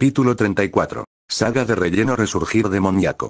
Capítulo 34. Saga de relleno resurgir demoníaco.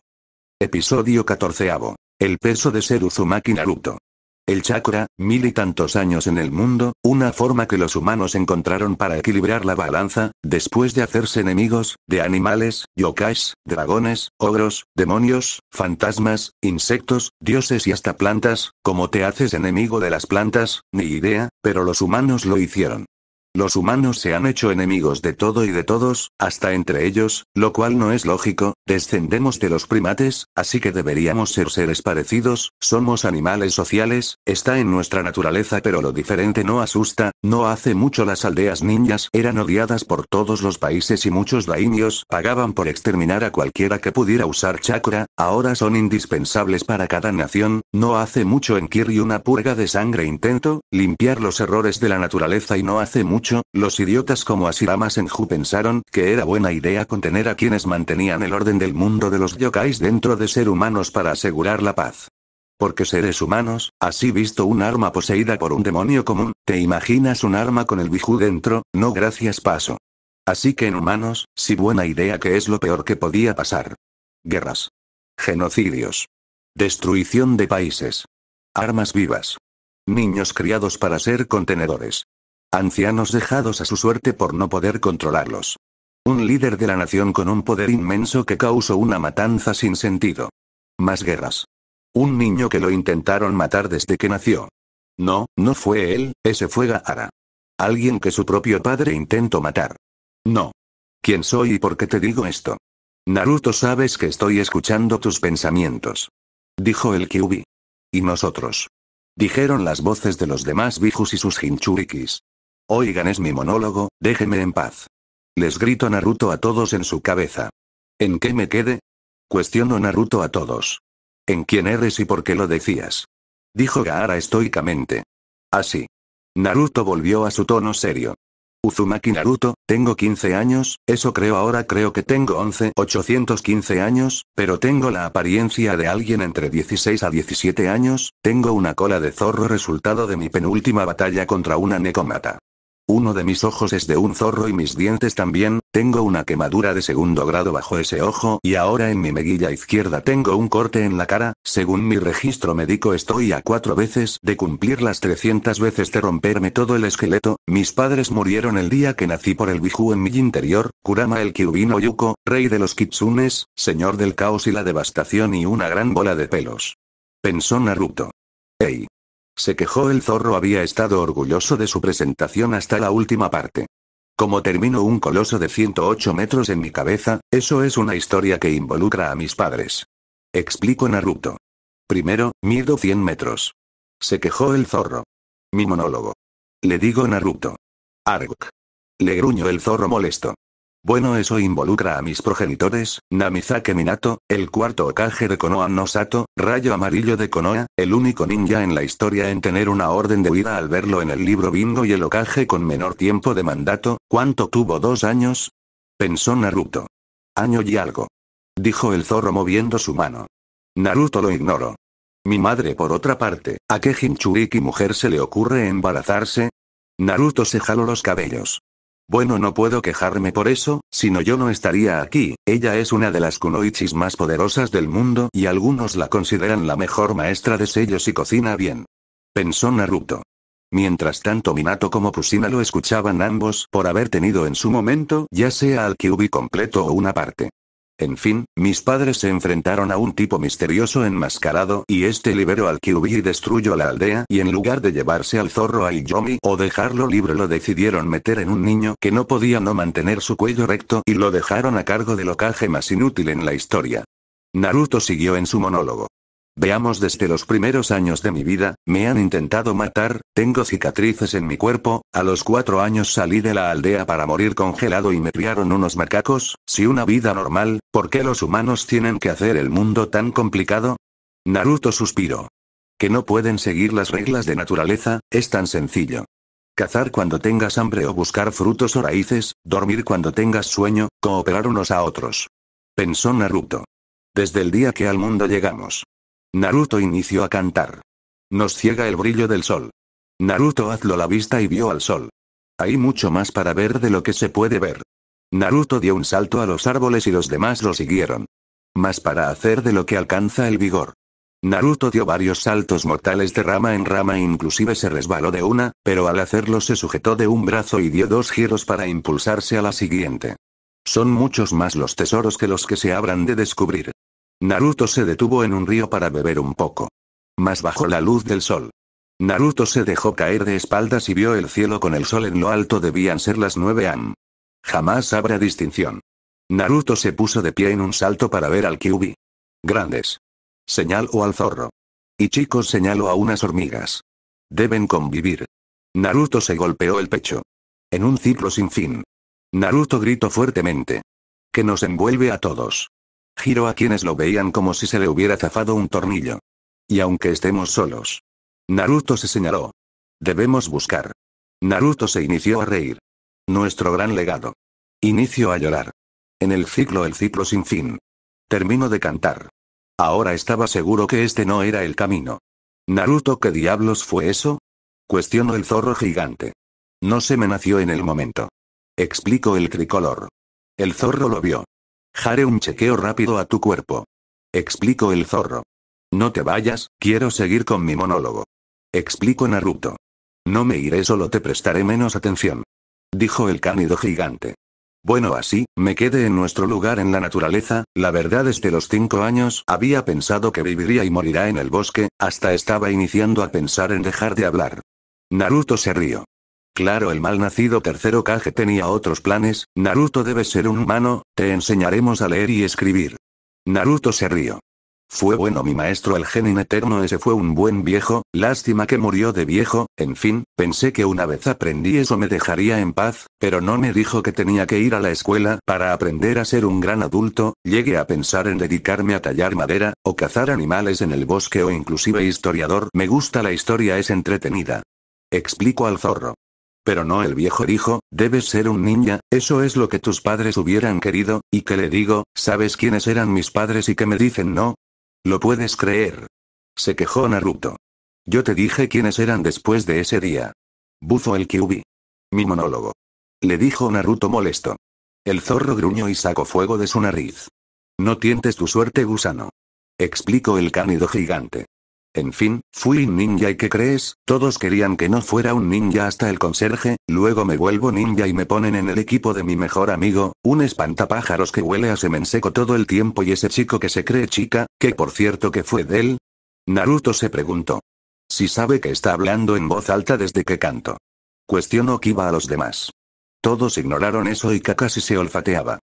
Episodio 14. El peso de ser Uzumaki Naruto. El chakra, mil y tantos años en el mundo, una forma que los humanos encontraron para equilibrar la balanza, después de hacerse enemigos, de animales, yokais, dragones, ogros, demonios, fantasmas, insectos, dioses y hasta plantas, como te haces enemigo de las plantas, ni idea, pero los humanos lo hicieron. Los humanos se han hecho enemigos de todo y de todos, hasta entre ellos, lo cual no es lógico, descendemos de los primates, así que deberíamos ser seres parecidos, somos animales sociales, está en nuestra naturaleza pero lo diferente no asusta, no hace mucho las aldeas ninjas eran odiadas por todos los países y muchos daimios pagaban por exterminar a cualquiera que pudiera usar chakra, ahora son indispensables para cada nación, no hace mucho en Kiri una purga de sangre intento, limpiar los errores de la naturaleza y no hace mucho los idiotas como Asirama Senju pensaron que era buena idea contener a quienes mantenían el orden del mundo de los yokais dentro de ser humanos para asegurar la paz. Porque seres humanos, así visto un arma poseída por un demonio común, te imaginas un arma con el biju dentro, no gracias paso. Así que en humanos, si buena idea que es lo peor que podía pasar. Guerras. Genocidios. Destrucción de países. Armas vivas. Niños criados para ser contenedores. Ancianos dejados a su suerte por no poder controlarlos. Un líder de la nación con un poder inmenso que causó una matanza sin sentido. Más guerras. Un niño que lo intentaron matar desde que nació. No, no fue él, ese fue Gaara. Alguien que su propio padre intentó matar. No. ¿Quién soy y por qué te digo esto? Naruto sabes que estoy escuchando tus pensamientos. Dijo el Kyubi. Y nosotros. Dijeron las voces de los demás Bijus y sus Hinchurikis. Oigan es mi monólogo, déjeme en paz. Les grito Naruto a todos en su cabeza. ¿En qué me quede? Cuestiono Naruto a todos. ¿En quién eres y por qué lo decías? Dijo Gaara estoicamente. Así. Naruto volvió a su tono serio. Uzumaki Naruto, tengo 15 años, eso creo ahora creo que tengo 11, 815 años, pero tengo la apariencia de alguien entre 16 a 17 años, tengo una cola de zorro resultado de mi penúltima batalla contra una nekomata. Uno de mis ojos es de un zorro y mis dientes también, tengo una quemadura de segundo grado bajo ese ojo y ahora en mi mejilla izquierda tengo un corte en la cara, según mi registro médico estoy a cuatro veces de cumplir las 300 veces de romperme todo el esqueleto, mis padres murieron el día que nací por el bijú en mi interior, Kurama el Kyubino Yuko, rey de los kitsunes, señor del caos y la devastación y una gran bola de pelos. Pensó Naruto. Ey, se quejó el zorro había estado orgulloso de su presentación hasta la última parte. Como termino un coloso de 108 metros en mi cabeza, eso es una historia que involucra a mis padres. Explico Naruto. Primero, miedo 100 metros. Se quejó el zorro. Mi monólogo. Le digo Naruto. Arg. Le gruño el zorro molesto. Bueno eso involucra a mis progenitores, Namizake Minato, el cuarto ocaje de Konoha no Sato, rayo amarillo de Konoha, el único ninja en la historia en tener una orden de huida al verlo en el libro Bingo y el okaje con menor tiempo de mandato, ¿cuánto tuvo dos años? Pensó Naruto. Año y algo. Dijo el zorro moviendo su mano. Naruto lo ignoró. Mi madre por otra parte, ¿a qué Hinchuriki mujer se le ocurre embarazarse? Naruto se jaló los cabellos. Bueno, no puedo quejarme por eso, sino yo no estaría aquí. Ella es una de las kunoichis más poderosas del mundo y algunos la consideran la mejor maestra de sellos y cocina bien. Pensó Naruto. Mientras tanto Minato como Pusina lo escuchaban ambos por haber tenido en su momento ya sea al Kyubi completo o una parte. En fin, mis padres se enfrentaron a un tipo misterioso enmascarado y este liberó al Kyubi y destruyó la aldea y en lugar de llevarse al zorro a yomi o dejarlo libre lo decidieron meter en un niño que no podía no mantener su cuello recto y lo dejaron a cargo del ocaje más inútil en la historia. Naruto siguió en su monólogo. Veamos desde los primeros años de mi vida, me han intentado matar, tengo cicatrices en mi cuerpo, a los cuatro años salí de la aldea para morir congelado y me criaron unos macacos, si una vida normal, ¿por qué los humanos tienen que hacer el mundo tan complicado? Naruto suspiró. Que no pueden seguir las reglas de naturaleza, es tan sencillo. Cazar cuando tengas hambre o buscar frutos o raíces, dormir cuando tengas sueño, cooperar unos a otros. Pensó Naruto. Desde el día que al mundo llegamos. Naruto inició a cantar. Nos ciega el brillo del sol. Naruto hazlo la vista y vio al sol. Hay mucho más para ver de lo que se puede ver. Naruto dio un salto a los árboles y los demás lo siguieron. Más para hacer de lo que alcanza el vigor. Naruto dio varios saltos mortales de rama en rama e inclusive se resbaló de una, pero al hacerlo se sujetó de un brazo y dio dos giros para impulsarse a la siguiente. Son muchos más los tesoros que los que se habrán de descubrir. Naruto se detuvo en un río para beber un poco. Más bajo la luz del sol. Naruto se dejó caer de espaldas y vio el cielo con el sol en lo alto debían ser las 9 am. Jamás habrá distinción. Naruto se puso de pie en un salto para ver al Kyubi. Grandes. Señaló al zorro. Y chicos señaló a unas hormigas. Deben convivir. Naruto se golpeó el pecho. En un ciclo sin fin. Naruto gritó fuertemente. Que nos envuelve a todos giro a quienes lo veían como si se le hubiera zafado un tornillo. Y aunque estemos solos. Naruto se señaló. Debemos buscar. Naruto se inició a reír. Nuestro gran legado. Inició a llorar. En el ciclo el ciclo sin fin. Termino de cantar. Ahora estaba seguro que este no era el camino. Naruto, ¿qué diablos fue eso? Cuestionó el zorro gigante. No se me nació en el momento. Explicó el tricolor. El zorro lo vio. Haré un chequeo rápido a tu cuerpo. Explico el zorro. No te vayas, quiero seguir con mi monólogo. Explico Naruto. No me iré solo te prestaré menos atención. Dijo el cánido gigante. Bueno así, me quedé en nuestro lugar en la naturaleza, la verdad es que los cinco años había pensado que viviría y morirá en el bosque, hasta estaba iniciando a pensar en dejar de hablar. Naruto se rió. Claro, el mal nacido tercero Kage tenía otros planes, Naruto debe ser un humano, te enseñaremos a leer y escribir. Naruto se rió. Fue bueno mi maestro el genin eterno ese fue un buen viejo, lástima que murió de viejo, en fin, pensé que una vez aprendí eso me dejaría en paz, pero no me dijo que tenía que ir a la escuela para aprender a ser un gran adulto, llegué a pensar en dedicarme a tallar madera, o cazar animales en el bosque o inclusive historiador. Me gusta la historia es entretenida. Explico al zorro pero no el viejo dijo, debes ser un ninja, eso es lo que tus padres hubieran querido, y que le digo, ¿sabes quiénes eran mis padres y que me dicen no? Lo puedes creer. Se quejó Naruto. Yo te dije quiénes eran después de ese día. Buzo el Kyubi. Mi monólogo. Le dijo Naruto molesto. El zorro gruñó y sacó fuego de su nariz. No tientes tu suerte, gusano. Explicó el cánido gigante. En fin, fui un ninja y ¿qué crees? Todos querían que no fuera un ninja hasta el conserje, luego me vuelvo ninja y me ponen en el equipo de mi mejor amigo, un espantapájaros que huele a semen seco todo el tiempo y ese chico que se cree chica, que por cierto que fue de él. Naruto se preguntó. Si sabe que está hablando en voz alta desde que canto. Cuestionó Kiba a los demás. Todos ignoraron eso y Kakashi se olfateaba.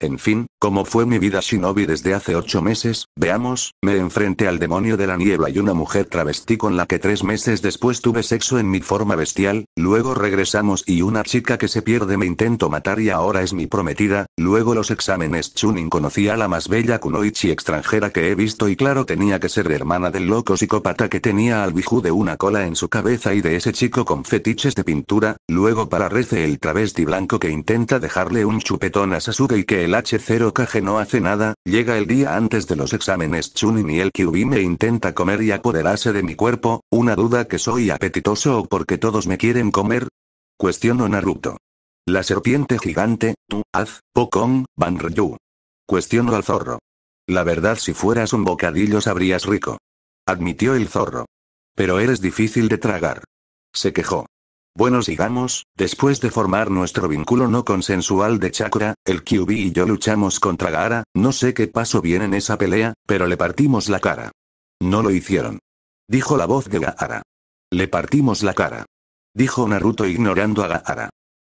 En fin, como fue mi vida shinobi desde hace ocho meses, Veamos, me enfrente al demonio de la niebla y una mujer travesti con la que tres meses después tuve sexo en mi forma bestial, luego regresamos y una chica que se pierde me intento matar y ahora es mi prometida, luego los exámenes Chunin conocí a la más bella kunoichi extranjera que he visto y claro tenía que ser hermana del loco psicópata que tenía al bijú de una cola en su cabeza y de ese chico con fetiches de pintura, luego para Rece el travesti blanco que intenta dejarle un chupetón a Sasuke y que el H0KG no hace nada, llega el día antes de los exámenes es Chunin y el Kyubi me intenta comer y apoderarse de mi cuerpo, una duda que soy apetitoso o porque todos me quieren comer? Cuestiono Naruto. La serpiente gigante, tú, haz, Pokon, Banryu. Cuestiono al zorro. La verdad si fueras un bocadillo sabrías rico. Admitió el zorro. Pero eres difícil de tragar. Se quejó. Bueno, sigamos, después de formar nuestro vínculo no consensual de chakra, el QB y yo luchamos contra Gaara, no sé qué pasó bien en esa pelea, pero le partimos la cara. No lo hicieron. Dijo la voz de Gaara. Le partimos la cara. Dijo Naruto ignorando a Gaara.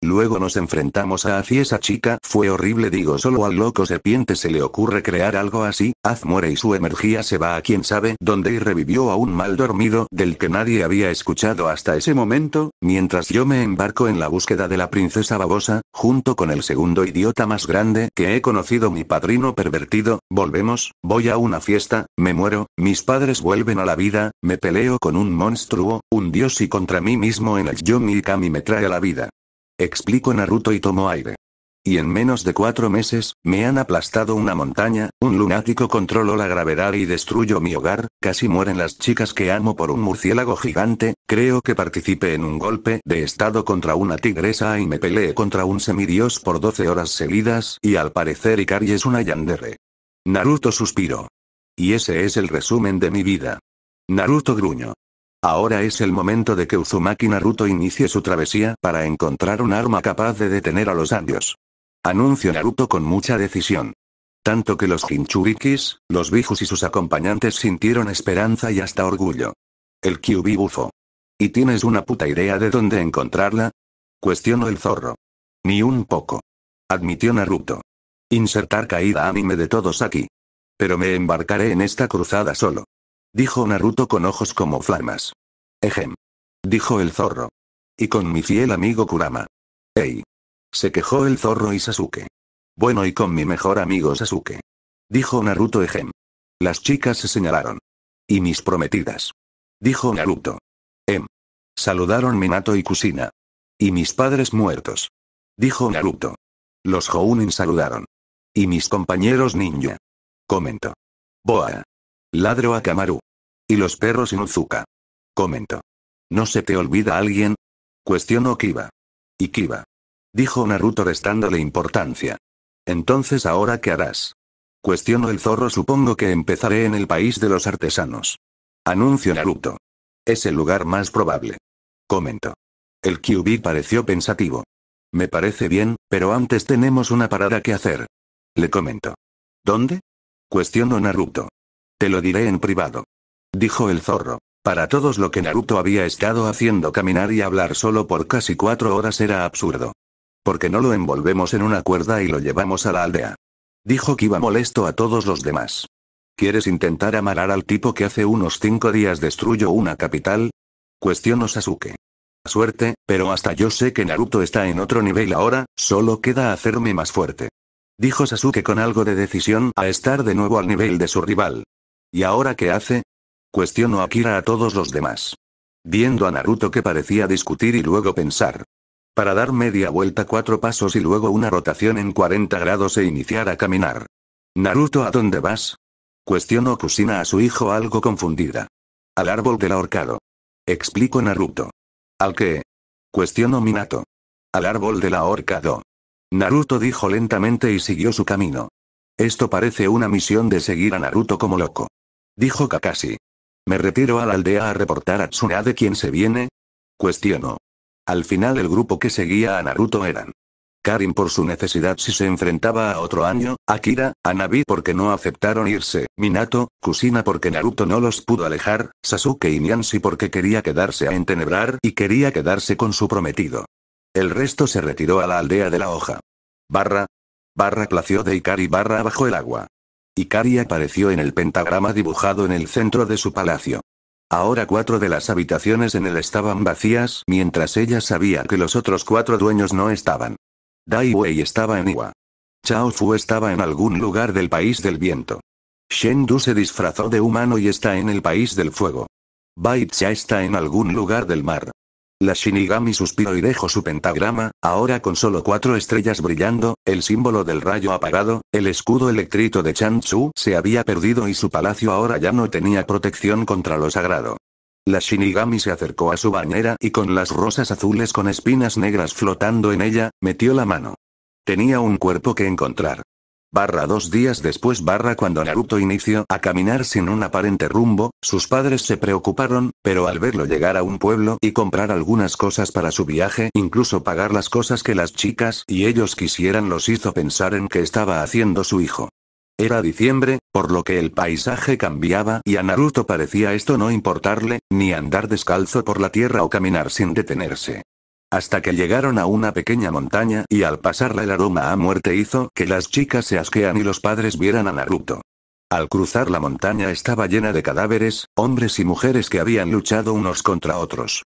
Luego nos enfrentamos a y esa chica fue horrible digo solo al loco serpiente se le ocurre crear algo así, Az muere y su energía se va a quien sabe dónde y revivió a un mal dormido del que nadie había escuchado hasta ese momento, mientras yo me embarco en la búsqueda de la princesa babosa, junto con el segundo idiota más grande que he conocido mi padrino pervertido, volvemos, voy a una fiesta, me muero, mis padres vuelven a la vida, me peleo con un monstruo, un dios y contra mí mismo en el Yomi me trae a la vida. Explico Naruto y tomo aire. Y en menos de cuatro meses, me han aplastado una montaña, un lunático controló la gravedad y destruyó mi hogar, casi mueren las chicas que amo por un murciélago gigante, creo que participé en un golpe de estado contra una tigresa y me peleé contra un semidios por 12 horas seguidas y al parecer Ikari es una yandere. Naruto suspiró. Y ese es el resumen de mi vida. Naruto gruñó. Ahora es el momento de que Uzumaki Naruto inicie su travesía para encontrar un arma capaz de detener a los Andios. Anuncio Naruto con mucha decisión. Tanto que los Jinchurikis, los Bijus y sus acompañantes sintieron esperanza y hasta orgullo. El Kyubi bufo. ¿Y tienes una puta idea de dónde encontrarla? Cuestionó el zorro. Ni un poco. Admitió Naruto. Insertar caída anime de todos aquí. Pero me embarcaré en esta cruzada solo. Dijo Naruto con ojos como flamas. Ejem. Dijo el zorro. Y con mi fiel amigo Kurama. Ey. Se quejó el zorro y Sasuke. Bueno y con mi mejor amigo Sasuke. Dijo Naruto Ejem. Las chicas se señalaron. Y mis prometidas. Dijo Naruto. Em. Saludaron Minato y Kusina. Y mis padres muertos. Dijo Naruto. Los Jounin saludaron. Y mis compañeros ninja. Comentó. Boa. Ladro a Kamaru. Y los perros Inuzuka. Comento. ¿No se te olvida alguien? Cuestionó Kiba. Y Kiba. Dijo Naruto restándole importancia. Entonces ahora qué harás? Cuestionó el zorro supongo que empezaré en el país de los artesanos. Anuncio Naruto. Es el lugar más probable. Comento. El Kyubi pareció pensativo. Me parece bien, pero antes tenemos una parada que hacer. Le comento. ¿Dónde? cuestionó Naruto. Te lo diré en privado. Dijo el zorro. Para todos lo que Naruto había estado haciendo caminar y hablar solo por casi cuatro horas era absurdo. Porque no lo envolvemos en una cuerda y lo llevamos a la aldea? Dijo que iba molesto a todos los demás. ¿Quieres intentar amarar al tipo que hace unos cinco días destruyó una capital? Cuestionó Sasuke. Suerte, pero hasta yo sé que Naruto está en otro nivel ahora, solo queda hacerme más fuerte. Dijo Sasuke con algo de decisión a estar de nuevo al nivel de su rival. ¿Y ahora qué hace? Cuestionó Akira a todos los demás. Viendo a Naruto que parecía discutir y luego pensar. Para dar media vuelta cuatro pasos y luego una rotación en 40 grados e iniciar a caminar. Naruto, ¿a dónde vas? Cuestionó Kusina a su hijo algo confundida. Al árbol del ahorcado. Explico Naruto. ¿Al qué? Cuestionó Minato. Al árbol del ahorcado. Naruto dijo lentamente y siguió su camino. Esto parece una misión de seguir a Naruto como loco. Dijo Kakashi. Me retiro a la aldea a reportar a Tsunade quién se viene. Cuestionó. Al final el grupo que seguía a Naruto eran Karin por su necesidad si se enfrentaba a otro año, Akira, Anabi porque no aceptaron irse, Minato, Kusina porque Naruto no los pudo alejar, Sasuke y Niansi porque quería quedarse a entenebrar y quería quedarse con su prometido. El resto se retiró a la aldea de la hoja. Barra. Barra plació de Ikari barra bajo el agua. Ikari apareció en el pentagrama dibujado en el centro de su palacio. Ahora cuatro de las habitaciones en él estaban vacías mientras ella sabía que los otros cuatro dueños no estaban. Dai Wei estaba en Iwa. Chao Fu estaba en algún lugar del país del viento. Shen Du se disfrazó de humano y está en el país del fuego. Bai Cha está en algún lugar del mar. La Shinigami suspiró y dejó su pentagrama, ahora con solo cuatro estrellas brillando, el símbolo del rayo apagado, el escudo eléctrico de chan se había perdido y su palacio ahora ya no tenía protección contra lo sagrado. La Shinigami se acercó a su bañera y con las rosas azules con espinas negras flotando en ella, metió la mano. Tenía un cuerpo que encontrar barra dos días después barra cuando Naruto inició a caminar sin un aparente rumbo, sus padres se preocuparon, pero al verlo llegar a un pueblo y comprar algunas cosas para su viaje, incluso pagar las cosas que las chicas y ellos quisieran los hizo pensar en que estaba haciendo su hijo. Era diciembre, por lo que el paisaje cambiaba y a Naruto parecía esto no importarle, ni andar descalzo por la tierra o caminar sin detenerse hasta que llegaron a una pequeña montaña y al pasarla el aroma a muerte hizo que las chicas se asquean y los padres vieran a Naruto. Al cruzar la montaña estaba llena de cadáveres, hombres y mujeres que habían luchado unos contra otros.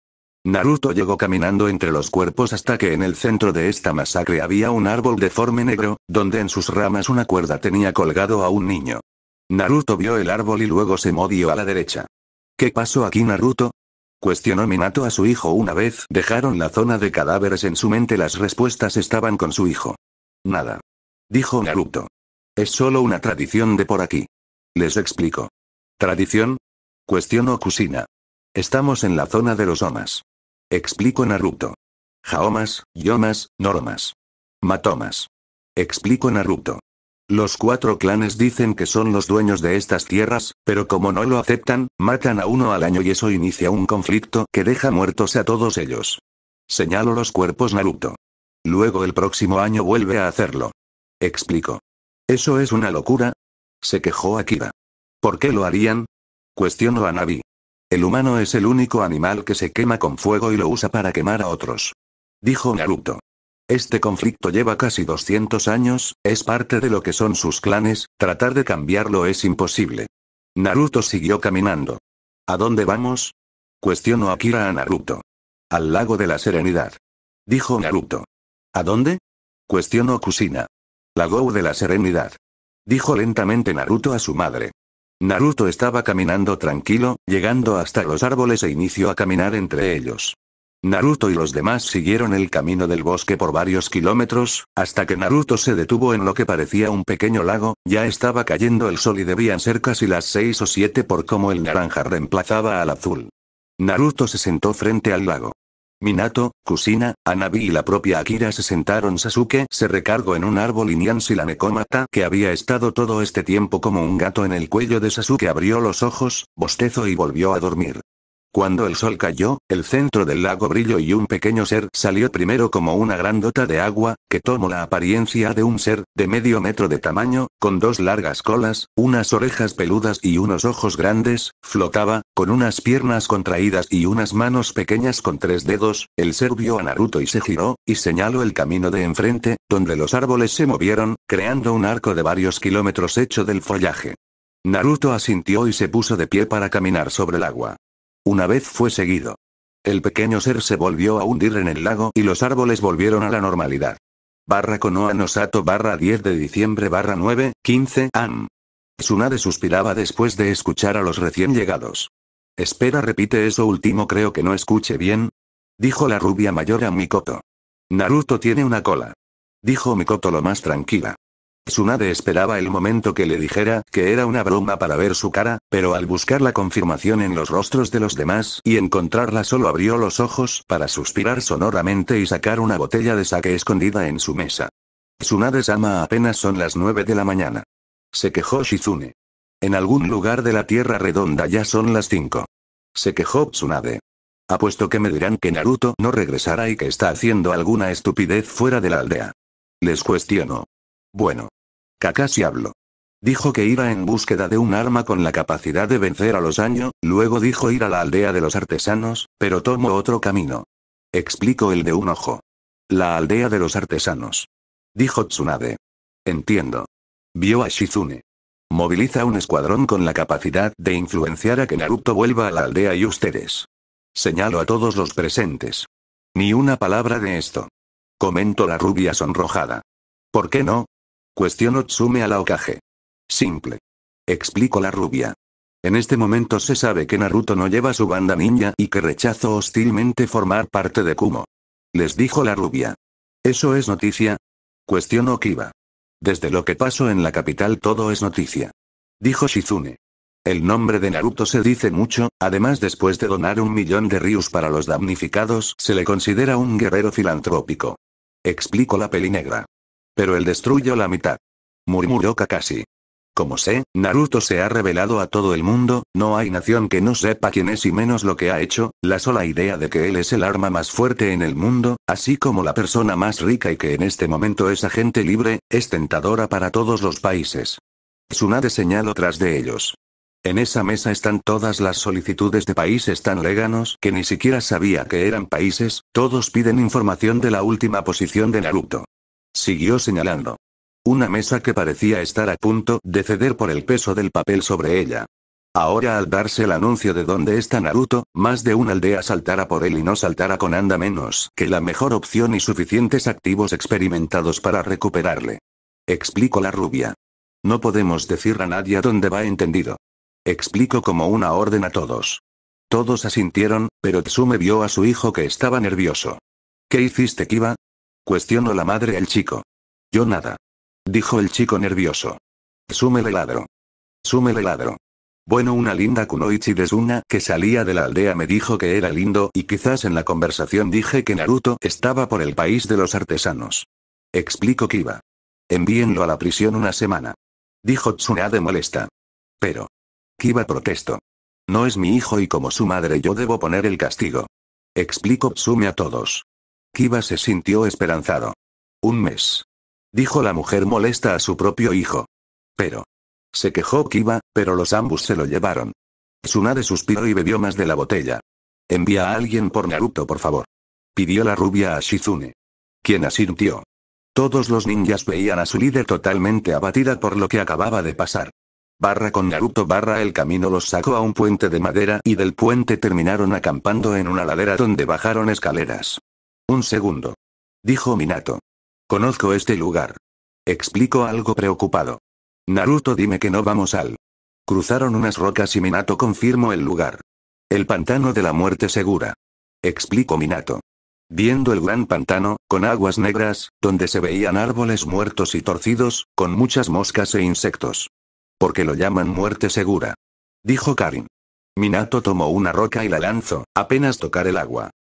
Naruto llegó caminando entre los cuerpos hasta que en el centro de esta masacre había un árbol deforme negro, donde en sus ramas una cuerda tenía colgado a un niño. Naruto vio el árbol y luego se movió a la derecha. ¿Qué pasó aquí Naruto? Cuestionó Minato a su hijo una vez dejaron la zona de cadáveres en su mente las respuestas estaban con su hijo. Nada. Dijo Naruto. Es solo una tradición de por aquí. Les explico. ¿Tradición? Cuestionó Kusina. Estamos en la zona de los Omas. Explico Naruto. Jaomas, Yomas, Noromas. Matomas. Explico Naruto. Los cuatro clanes dicen que son los dueños de estas tierras, pero como no lo aceptan, matan a uno al año y eso inicia un conflicto que deja muertos a todos ellos. Señalo los cuerpos Naruto. Luego el próximo año vuelve a hacerlo. Explico. ¿Eso es una locura? Se quejó Akira. ¿Por qué lo harían? Cuestionó a Navi. El humano es el único animal que se quema con fuego y lo usa para quemar a otros. Dijo Naruto. Este conflicto lleva casi 200 años, es parte de lo que son sus clanes, tratar de cambiarlo es imposible. Naruto siguió caminando. ¿A dónde vamos? Cuestionó Akira a Naruto. Al lago de la serenidad. Dijo Naruto. ¿A dónde? Cuestionó Kusina. Lago de la serenidad. Dijo lentamente Naruto a su madre. Naruto estaba caminando tranquilo, llegando hasta los árboles e inició a caminar entre ellos. Naruto y los demás siguieron el camino del bosque por varios kilómetros, hasta que Naruto se detuvo en lo que parecía un pequeño lago, ya estaba cayendo el sol y debían ser casi las seis o siete por cómo el naranja reemplazaba al azul. Naruto se sentó frente al lago. Minato, Kusina, Anabi y la propia Akira se sentaron. Sasuke se recargó en un árbol y Niansi la Nekomata, que había estado todo este tiempo como un gato en el cuello de Sasuke, abrió los ojos, bostezó y volvió a dormir. Cuando el sol cayó, el centro del lago brilló y un pequeño ser salió primero como una gran dota de agua, que tomó la apariencia de un ser, de medio metro de tamaño, con dos largas colas, unas orejas peludas y unos ojos grandes, flotaba, con unas piernas contraídas y unas manos pequeñas con tres dedos, el ser vio a Naruto y se giró, y señaló el camino de enfrente, donde los árboles se movieron, creando un arco de varios kilómetros hecho del follaje. Naruto asintió y se puso de pie para caminar sobre el agua. Una vez fue seguido. El pequeño ser se volvió a hundir en el lago y los árboles volvieron a la normalidad. Barra Konoha Nosato barra 10 de diciembre barra 9, 15 am. Tsunade suspiraba después de escuchar a los recién llegados. Espera repite eso último creo que no escuche bien. Dijo la rubia mayor a Mikoto. Naruto tiene una cola. Dijo Mikoto lo más tranquila. Tsunade esperaba el momento que le dijera que era una broma para ver su cara, pero al buscar la confirmación en los rostros de los demás y encontrarla solo abrió los ojos para suspirar sonoramente y sacar una botella de saque escondida en su mesa. Tsunade-sama apenas son las nueve de la mañana. Se quejó Shizune. En algún lugar de la Tierra Redonda ya son las cinco. Se quejó Tsunade. Apuesto que me dirán que Naruto no regresará y que está haciendo alguna estupidez fuera de la aldea. Les cuestiono. Bueno. Kakashi habló. Dijo que iba en búsqueda de un arma con la capacidad de vencer a los años, luego dijo ir a la aldea de los artesanos, pero tomó otro camino. Explico el de un ojo. La aldea de los artesanos. Dijo Tsunade. Entiendo. Vio a Shizune. Moviliza un escuadrón con la capacidad de influenciar a que Naruto vuelva a la aldea y ustedes. Señalo a todos los presentes. Ni una palabra de esto. Comentó la rubia sonrojada. ¿Por qué no? Cuestionó Tsume a la Okage. Simple. Explicó la rubia. En este momento se sabe que Naruto no lleva su banda ninja y que rechazó hostilmente formar parte de Kumo. Les dijo la rubia. ¿Eso es noticia? Cuestionó Kiba. Desde lo que pasó en la capital todo es noticia. Dijo Shizune. El nombre de Naruto se dice mucho, además después de donar un millón de ríos para los damnificados, se le considera un guerrero filantrópico. Explicó la negra. Pero él destruyó la mitad. Murmuró Kakashi. Como sé, Naruto se ha revelado a todo el mundo, no hay nación que no sepa quién es y menos lo que ha hecho, la sola idea de que él es el arma más fuerte en el mundo, así como la persona más rica y que en este momento es agente libre, es tentadora para todos los países. Tsunade señaló tras de ellos. En esa mesa están todas las solicitudes de países tan leganos que ni siquiera sabía que eran países, todos piden información de la última posición de Naruto siguió señalando. Una mesa que parecía estar a punto de ceder por el peso del papel sobre ella. Ahora al darse el anuncio de dónde está Naruto, más de una aldea saltará por él y no saltará con anda menos que la mejor opción y suficientes activos experimentados para recuperarle. Explicó la rubia. No podemos decir a nadie a dónde va entendido. Explico como una orden a todos. Todos asintieron, pero Tsume vio a su hijo que estaba nervioso. ¿Qué hiciste Kiba? Cuestionó la madre el chico. Yo nada. Dijo el chico nervioso. Sume le ladro. Sume ladro. Bueno, una linda Kunoichi Desuna que salía de la aldea me dijo que era lindo y quizás en la conversación dije que Naruto estaba por el país de los artesanos. Explico que iba. Envíenlo a la prisión una semana. Dijo Tsunade molesta. Pero. Kiba protestó. No es mi hijo y como su madre yo debo poner el castigo. Explico Sume a todos. Kiba se sintió esperanzado. Un mes. Dijo la mujer molesta a su propio hijo. Pero. Se quejó Kiba, pero los ambos se lo llevaron. Tsunade suspiró y bebió más de la botella. Envía a alguien por Naruto, por favor. Pidió la rubia a Shizune. Quien asintió. Todos los ninjas veían a su líder totalmente abatida por lo que acababa de pasar. Barra con Naruto barra el camino los sacó a un puente de madera y del puente terminaron acampando en una ladera donde bajaron escaleras. Un segundo. Dijo Minato. Conozco este lugar. Explicó algo preocupado. Naruto dime que no vamos al. Cruzaron unas rocas y Minato confirmó el lugar. El pantano de la muerte segura. Explicó Minato. Viendo el gran pantano, con aguas negras, donde se veían árboles muertos y torcidos, con muchas moscas e insectos. Porque lo llaman muerte segura. Dijo Karin. Minato tomó una roca y la lanzó, apenas tocar el agua.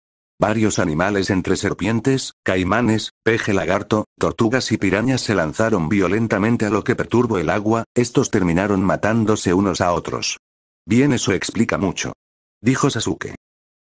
Varios animales entre serpientes, caimanes, peje lagarto, tortugas y pirañas se lanzaron violentamente a lo que perturbó el agua, estos terminaron matándose unos a otros. Bien eso explica mucho. Dijo Sasuke.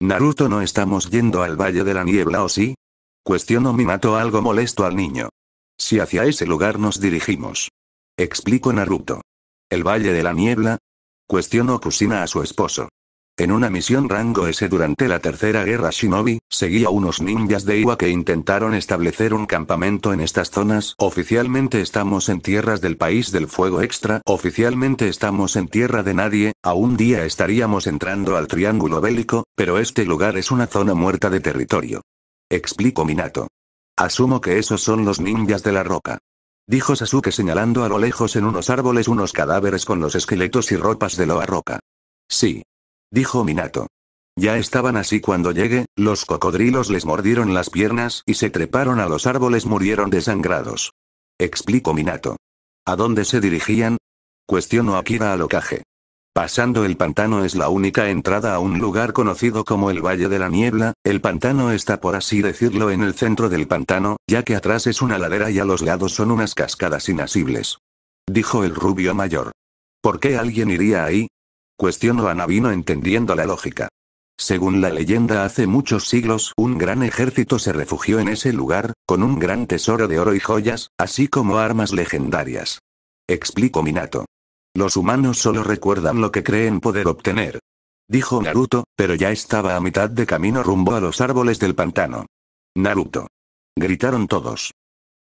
Naruto no estamos yendo al Valle de la Niebla o sí? Cuestionó Minato algo molesto al niño. Si hacia ese lugar nos dirigimos. Explicó Naruto. ¿El Valle de la Niebla? Cuestionó Kusina a su esposo. En una misión rango S durante la Tercera Guerra Shinobi, seguía unos ninjas de Iwa que intentaron establecer un campamento en estas zonas. Oficialmente estamos en tierras del país del fuego extra, oficialmente estamos en tierra de nadie, a un día estaríamos entrando al triángulo bélico, pero este lugar es una zona muerta de territorio. Explico Minato. Asumo que esos son los ninjas de la roca. Dijo Sasuke señalando a lo lejos en unos árboles unos cadáveres con los esqueletos y ropas de Loa Roca. Sí, dijo Minato. Ya estaban así cuando llegué, los cocodrilos les mordieron las piernas y se treparon a los árboles murieron desangrados. Explicó Minato. ¿A dónde se dirigían? Cuestionó Akira al ocaje. Pasando el pantano es la única entrada a un lugar conocido como el Valle de la Niebla, el pantano está por así decirlo en el centro del pantano, ya que atrás es una ladera y a los lados son unas cascadas inasibles. Dijo el rubio mayor. ¿Por qué alguien iría ahí? Cuestionó a Nabino entendiendo la lógica. Según la leyenda, hace muchos siglos un gran ejército se refugió en ese lugar, con un gran tesoro de oro y joyas, así como armas legendarias. Explicó Minato. Los humanos solo recuerdan lo que creen poder obtener. Dijo Naruto, pero ya estaba a mitad de camino rumbo a los árboles del pantano. Naruto. Gritaron todos.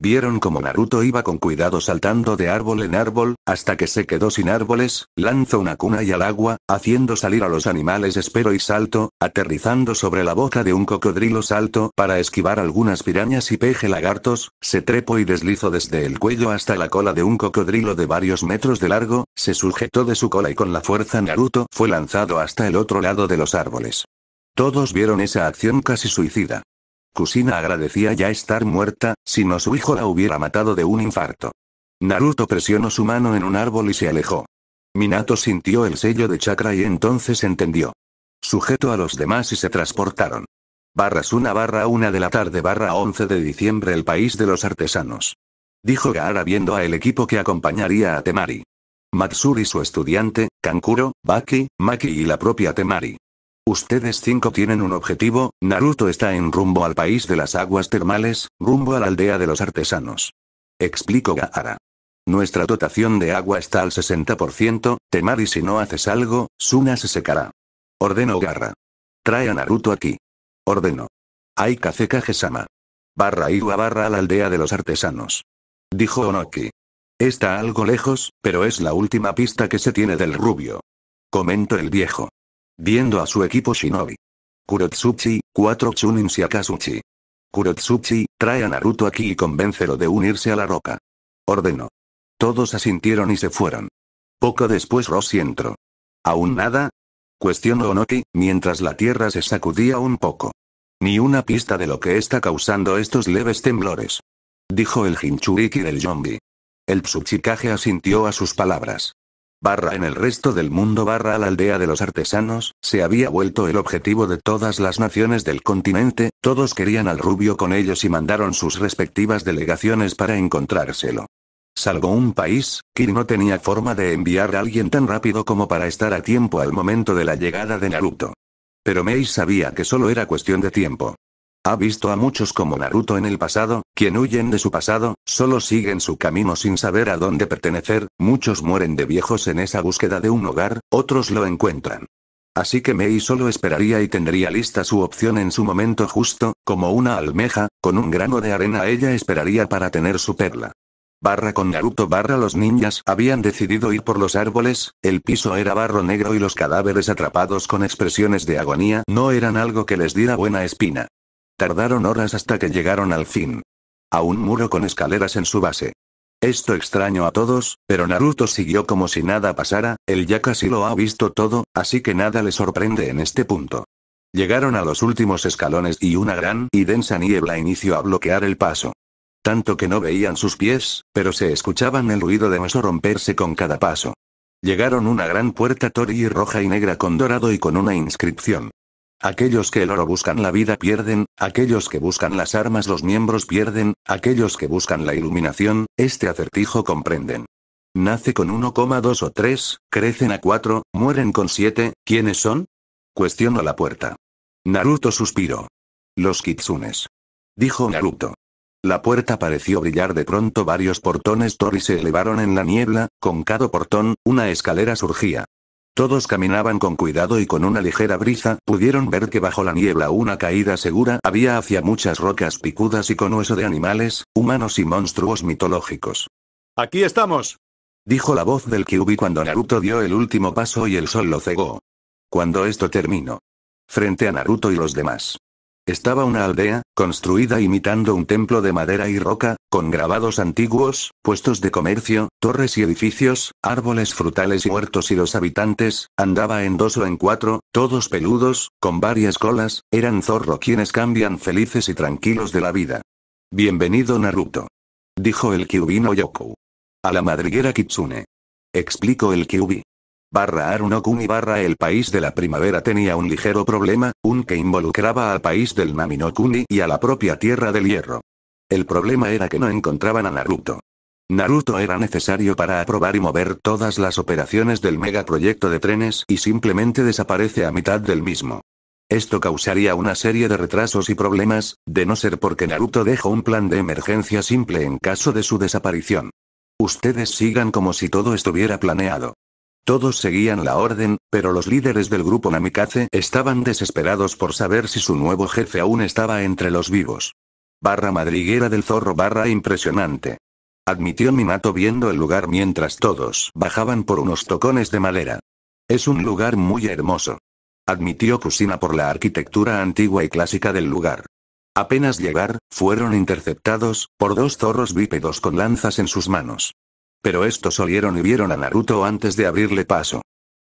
Vieron como Naruto iba con cuidado saltando de árbol en árbol, hasta que se quedó sin árboles, lanzó una cuna y al agua, haciendo salir a los animales espero y salto, aterrizando sobre la boca de un cocodrilo salto para esquivar algunas pirañas y peje lagartos, se trepo y deslizó desde el cuello hasta la cola de un cocodrilo de varios metros de largo, se sujetó de su cola y con la fuerza Naruto fue lanzado hasta el otro lado de los árboles. Todos vieron esa acción casi suicida. Kusina agradecía ya estar muerta, si no su hijo la hubiera matado de un infarto. Naruto presionó su mano en un árbol y se alejó. Minato sintió el sello de chakra y entonces entendió. Sujeto a los demás y se transportaron. Barras 1 barra 1 de la tarde barra 11 de diciembre el país de los artesanos. Dijo Gaara viendo a el equipo que acompañaría a Temari. Matsuri su estudiante, Kankuro, Baki, Maki y la propia Temari. Ustedes cinco tienen un objetivo, Naruto está en rumbo al país de las aguas termales, rumbo a la aldea de los artesanos. Explico Gaara. Nuestra dotación de agua está al 60%, Temari si no haces algo, Suna se secará. Ordeno Garra. Trae a Naruto aquí. Ordeno. Hay sama Barra Iwa barra a la aldea de los artesanos. Dijo Onoki. Está algo lejos, pero es la última pista que se tiene del rubio. Comento el viejo. Viendo a su equipo Shinobi. Kurotsuchi, 4 Chunin Akatsuchi. Kurotsuchi, trae a Naruto aquí y convéncelo de unirse a la roca. Ordenó. Todos asintieron y se fueron. Poco después Rossi entró. ¿Aún nada? Cuestionó Onoki, mientras la tierra se sacudía un poco. Ni una pista de lo que está causando estos leves temblores. Dijo el Hinchuriki del zombie. El Tsuchikage asintió a sus palabras barra en el resto del mundo barra la aldea de los artesanos, se había vuelto el objetivo de todas las naciones del continente, todos querían al rubio con ellos y mandaron sus respectivas delegaciones para encontrárselo. Salvo un país, Kir no tenía forma de enviar a alguien tan rápido como para estar a tiempo al momento de la llegada de Naruto. Pero Mei sabía que solo era cuestión de tiempo. Ha visto a muchos como Naruto en el pasado, quien huyen de su pasado, solo siguen su camino sin saber a dónde pertenecer, muchos mueren de viejos en esa búsqueda de un hogar, otros lo encuentran. Así que Mei solo esperaría y tendría lista su opción en su momento justo, como una almeja, con un grano de arena ella esperaría para tener su perla. Barra con Naruto barra los ninjas habían decidido ir por los árboles, el piso era barro negro y los cadáveres atrapados con expresiones de agonía no eran algo que les diera buena espina. Tardaron horas hasta que llegaron al fin. A un muro con escaleras en su base. Esto extraño a todos, pero Naruto siguió como si nada pasara, él ya casi lo ha visto todo, así que nada le sorprende en este punto. Llegaron a los últimos escalones y una gran y densa niebla inició a bloquear el paso. Tanto que no veían sus pies, pero se escuchaban el ruido de hueso romperse con cada paso. Llegaron una gran puerta torii roja y negra con dorado y con una inscripción. Aquellos que el oro buscan la vida pierden, aquellos que buscan las armas los miembros pierden, aquellos que buscan la iluminación, este acertijo comprenden. Nace con 1,2 o 3, crecen a 4, mueren con 7, ¿quiénes son? Cuestionó la puerta. Naruto suspiró. Los kitsunes. Dijo Naruto. La puerta pareció brillar de pronto varios portones tori se elevaron en la niebla, con cada portón, una escalera surgía. Todos caminaban con cuidado y con una ligera brisa, pudieron ver que bajo la niebla una caída segura había hacia muchas rocas picudas y con hueso de animales, humanos y monstruos mitológicos. ¡Aquí estamos! Dijo la voz del Kyubi cuando Naruto dio el último paso y el sol lo cegó. Cuando esto terminó. Frente a Naruto y los demás. Estaba una aldea, construida imitando un templo de madera y roca, con grabados antiguos, puestos de comercio, torres y edificios, árboles frutales y huertos y los habitantes, andaba en dos o en cuatro, todos peludos, con varias colas, eran zorro quienes cambian felices y tranquilos de la vida. Bienvenido Naruto. Dijo el no Yoku. A la madriguera Kitsune. Explicó el Kyubi. Barra Arunokuni barra el país de la primavera tenía un ligero problema, un que involucraba al país del Naminokuni y a la propia tierra del hierro. El problema era que no encontraban a Naruto. Naruto era necesario para aprobar y mover todas las operaciones del megaproyecto de trenes y simplemente desaparece a mitad del mismo. Esto causaría una serie de retrasos y problemas, de no ser porque Naruto dejó un plan de emergencia simple en caso de su desaparición. Ustedes sigan como si todo estuviera planeado. Todos seguían la orden, pero los líderes del grupo Namikaze estaban desesperados por saber si su nuevo jefe aún estaba entre los vivos barra madriguera del zorro barra impresionante. Admitió Minato viendo el lugar mientras todos bajaban por unos tocones de madera. Es un lugar muy hermoso. Admitió Kusina por la arquitectura antigua y clásica del lugar. Apenas llegar, fueron interceptados, por dos zorros bípedos con lanzas en sus manos. Pero estos olieron y vieron a Naruto antes de abrirle paso.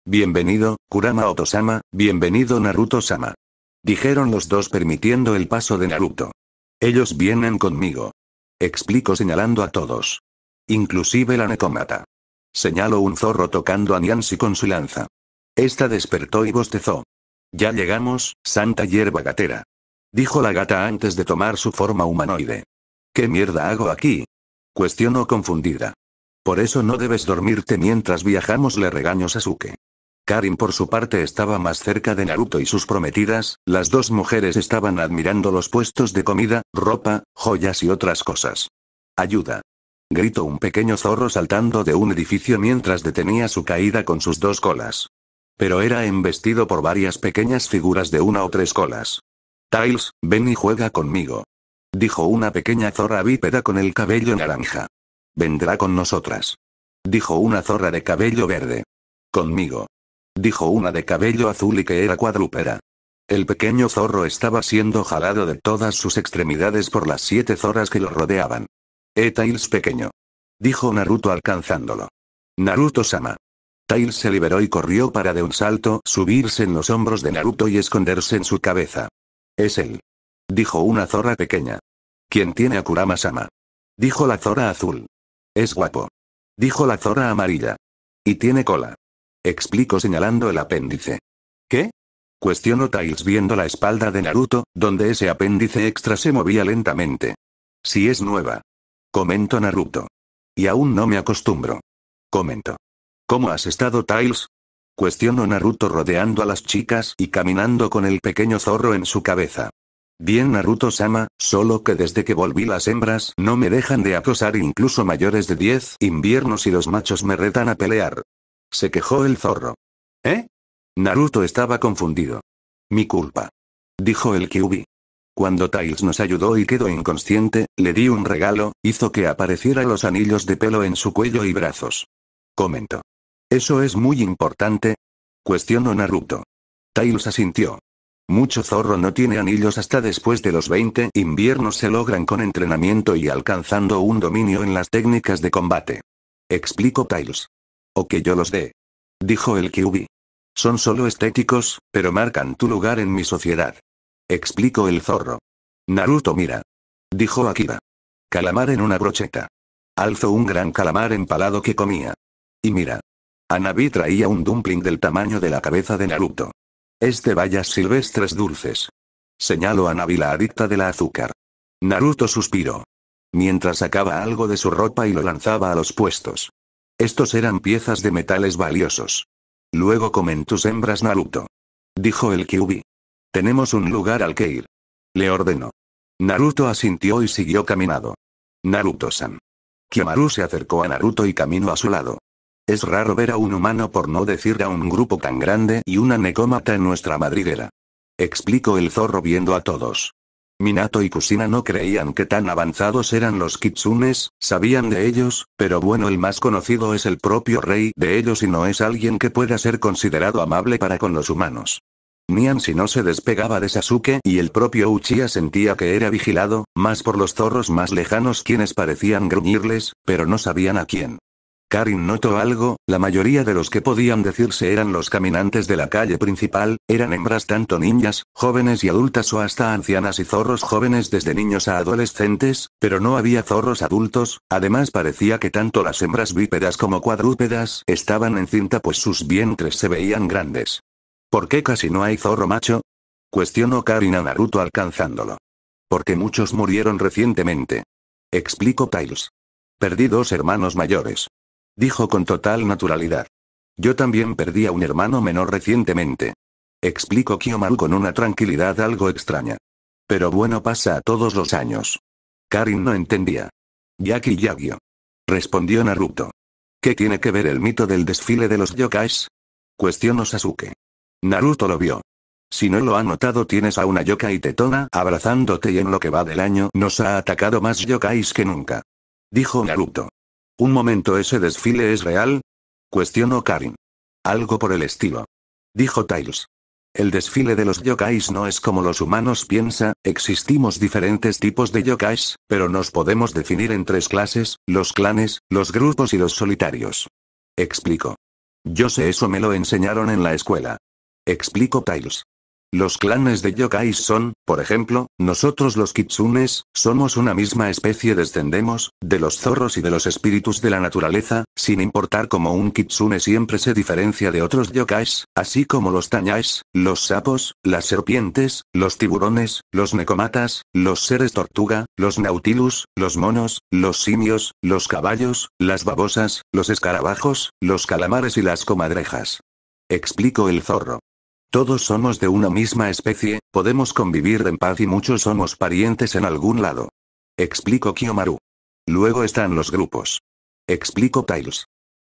Bienvenido, Kurama Otosama, bienvenido Naruto-sama. Dijeron los dos permitiendo el paso de Naruto. Ellos vienen conmigo. Explico señalando a todos. Inclusive la necómata. Señalo un zorro tocando a Niansi con su lanza. Esta despertó y bostezó. Ya llegamos, santa hierba gatera. Dijo la gata antes de tomar su forma humanoide. ¿Qué mierda hago aquí? Cuestionó confundida. Por eso no debes dormirte mientras viajamos, le regaño Sasuke. Karin por su parte estaba más cerca de Naruto y sus prometidas, las dos mujeres estaban admirando los puestos de comida, ropa, joyas y otras cosas. Ayuda. Gritó un pequeño zorro saltando de un edificio mientras detenía su caída con sus dos colas. Pero era embestido por varias pequeñas figuras de una o tres colas. Tiles, ven y juega conmigo. Dijo una pequeña zorra bípeda con el cabello naranja. Vendrá con nosotras. Dijo una zorra de cabello verde. Conmigo dijo una de cabello azul y que era cuadrúpera. El pequeño zorro estaba siendo jalado de todas sus extremidades por las siete zorras que lo rodeaban. «Eh Tails pequeño», dijo Naruto alcanzándolo. Naruto-sama. Tails se liberó y corrió para de un salto subirse en los hombros de Naruto y esconderse en su cabeza. Es él. Dijo una zorra pequeña. ¿Quién tiene a Kurama-sama? Dijo la zorra azul. Es guapo. Dijo la zorra amarilla. Y tiene cola. Explico señalando el apéndice. ¿Qué? Cuestionó Tails viendo la espalda de Naruto, donde ese apéndice extra se movía lentamente. Si es nueva. Comento Naruto. Y aún no me acostumbro. Comento. ¿Cómo has estado Tails? Cuestionó Naruto rodeando a las chicas y caminando con el pequeño zorro en su cabeza. Bien Naruto-sama, solo que desde que volví las hembras no me dejan de acosar incluso mayores de 10 inviernos y los machos me retan a pelear. Se quejó el zorro. ¿Eh? Naruto estaba confundido. Mi culpa. Dijo el Kyubi. Cuando Tails nos ayudó y quedó inconsciente, le di un regalo, hizo que apareciera los anillos de pelo en su cuello y brazos. Comentó. ¿Eso es muy importante? Cuestionó Naruto. Tails asintió. Mucho zorro no tiene anillos hasta después de los 20 inviernos se logran con entrenamiento y alcanzando un dominio en las técnicas de combate. Explicó Tails que yo los dé. Dijo el Kyubi. Son solo estéticos, pero marcan tu lugar en mi sociedad. Explicó el zorro. Naruto mira. Dijo Akira. Calamar en una brocheta. Alzó un gran calamar empalado que comía. Y mira. Anabi traía un dumpling del tamaño de la cabeza de Naruto. Es de silvestres dulces. Señaló a la adicta de la azúcar. Naruto suspiró. Mientras sacaba algo de su ropa y lo lanzaba a los puestos. Estos eran piezas de metales valiosos. Luego comen tus hembras Naruto. Dijo el Kyubi. Tenemos un lugar al que ir. Le ordenó. Naruto asintió y siguió caminando. Naruto-san. Kimaru se acercó a Naruto y caminó a su lado. Es raro ver a un humano por no decir a un grupo tan grande y una necómata en nuestra madriguera. Explicó el zorro viendo a todos. Minato y Kusina no creían que tan avanzados eran los kitsunes, sabían de ellos, pero bueno el más conocido es el propio rey de ellos y no es alguien que pueda ser considerado amable para con los humanos. Nian si no se despegaba de Sasuke y el propio Uchiha sentía que era vigilado, más por los zorros más lejanos quienes parecían gruñirles, pero no sabían a quién. Karin notó algo, la mayoría de los que podían decirse eran los caminantes de la calle principal, eran hembras tanto niñas, jóvenes y adultas o hasta ancianas y zorros jóvenes desde niños a adolescentes, pero no había zorros adultos, además parecía que tanto las hembras bípedas como cuadrúpedas estaban en cinta pues sus vientres se veían grandes. ¿Por qué casi no hay zorro macho? Cuestionó Karin a Naruto alcanzándolo. Porque muchos murieron recientemente. Explicó Tiles. Perdí dos hermanos mayores. Dijo con total naturalidad. Yo también perdí a un hermano menor recientemente. Explicó Kiyomaru con una tranquilidad algo extraña. Pero bueno, pasa a todos los años. Karin no entendía. Yaki yagio. Respondió Naruto. ¿Qué tiene que ver el mito del desfile de los yokais? Cuestionó Sasuke. Naruto lo vio. Si no lo ha notado tienes a una yokai tetona abrazándote y en lo que va del año nos ha atacado más yokais que nunca. Dijo Naruto. Un momento, ese desfile es real, Cuestionó Karin. Algo por el estilo. Dijo Tiles. El desfile de los yokais no es como los humanos piensa, existimos diferentes tipos de yokais, pero nos podemos definir en tres clases, los clanes, los grupos y los solitarios. Explico. Yo sé eso me lo enseñaron en la escuela. Explico Tiles. Los clanes de yokais son, por ejemplo, nosotros los kitsunes, somos una misma especie descendemos, de los zorros y de los espíritus de la naturaleza, sin importar cómo un kitsune siempre se diferencia de otros yokais, así como los tañais, los sapos, las serpientes, los tiburones, los necomatas, los seres tortuga, los nautilus, los monos, los simios, los caballos, las babosas, los escarabajos, los calamares y las comadrejas. Explico el zorro. Todos somos de una misma especie, podemos convivir en paz y muchos somos parientes en algún lado. Explico Kiyomaru. Luego están los grupos. Explico Tails.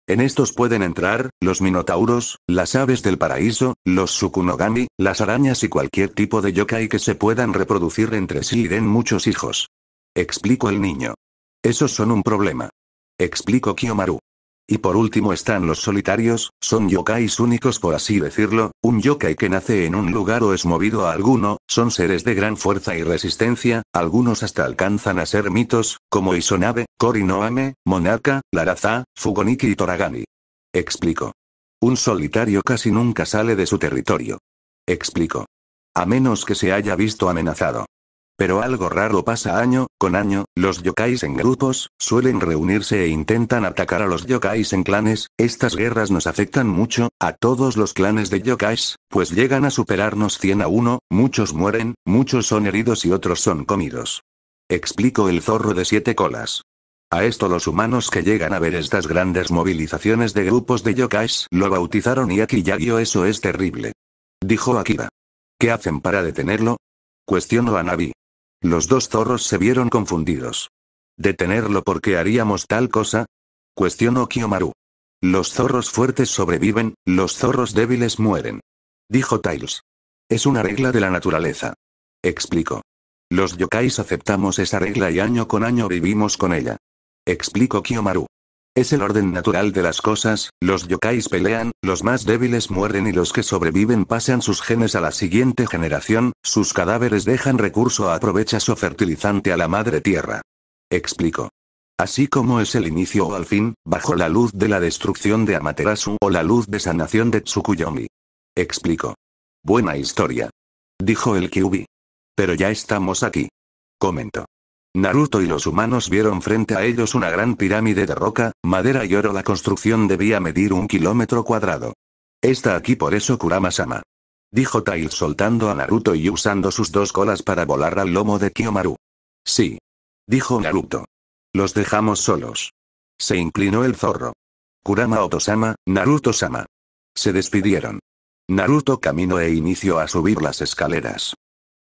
En estos pueden entrar, los minotauros, las aves del paraíso, los sukunogami, las arañas y cualquier tipo de yokai que se puedan reproducir entre sí y den muchos hijos. Explico el niño. Esos son un problema. Explico Kiyomaru. Y por último están los solitarios, son yokais únicos por así decirlo, un yokai que nace en un lugar o es movido a alguno, son seres de gran fuerza y resistencia, algunos hasta alcanzan a ser mitos, como Isonabe, Korinoame, Monarca, Laraza, Fugoniki y Toragami. Explico. Un solitario casi nunca sale de su territorio. Explico. A menos que se haya visto amenazado. Pero algo raro pasa año con año, los yokais en grupos suelen reunirse e intentan atacar a los yokais en clanes, estas guerras nos afectan mucho, a todos los clanes de yokais, pues llegan a superarnos 100 a 1, muchos mueren, muchos son heridos y otros son comidos. Explicó el zorro de siete colas. A esto los humanos que llegan a ver estas grandes movilizaciones de grupos de yokais lo bautizaron y aquí yo eso es terrible. Dijo Akira. ¿Qué hacen para detenerlo? Cuestionó a Navi. Los dos zorros se vieron confundidos. ¿Detenerlo porque haríamos tal cosa? Cuestionó Kiyomaru. Los zorros fuertes sobreviven, los zorros débiles mueren. Dijo Tiles. Es una regla de la naturaleza. Explicó. Los yokais aceptamos esa regla y año con año vivimos con ella. Explicó Kiyomaru. Es el orden natural de las cosas, los yokais pelean, los más débiles mueren y los que sobreviven pasan sus genes a la siguiente generación, sus cadáveres dejan recurso a aprovechas o fertilizante a la madre tierra. Explico. Así como es el inicio o al fin, bajo la luz de la destrucción de Amaterasu o la luz de sanación de Tsukuyomi. Explico. Buena historia. Dijo el Kyubi. Pero ya estamos aquí. Comento. Naruto y los humanos vieron frente a ellos una gran pirámide de roca, madera y oro. La construcción debía medir un kilómetro cuadrado. Está aquí por eso Kurama-sama. Dijo Tail soltando a Naruto y usando sus dos colas para volar al lomo de Kiyomaru. Sí. Dijo Naruto. Los dejamos solos. Se inclinó el zorro. Kurama Otosama, Naruto-sama. Se despidieron. Naruto caminó e inició a subir las escaleras.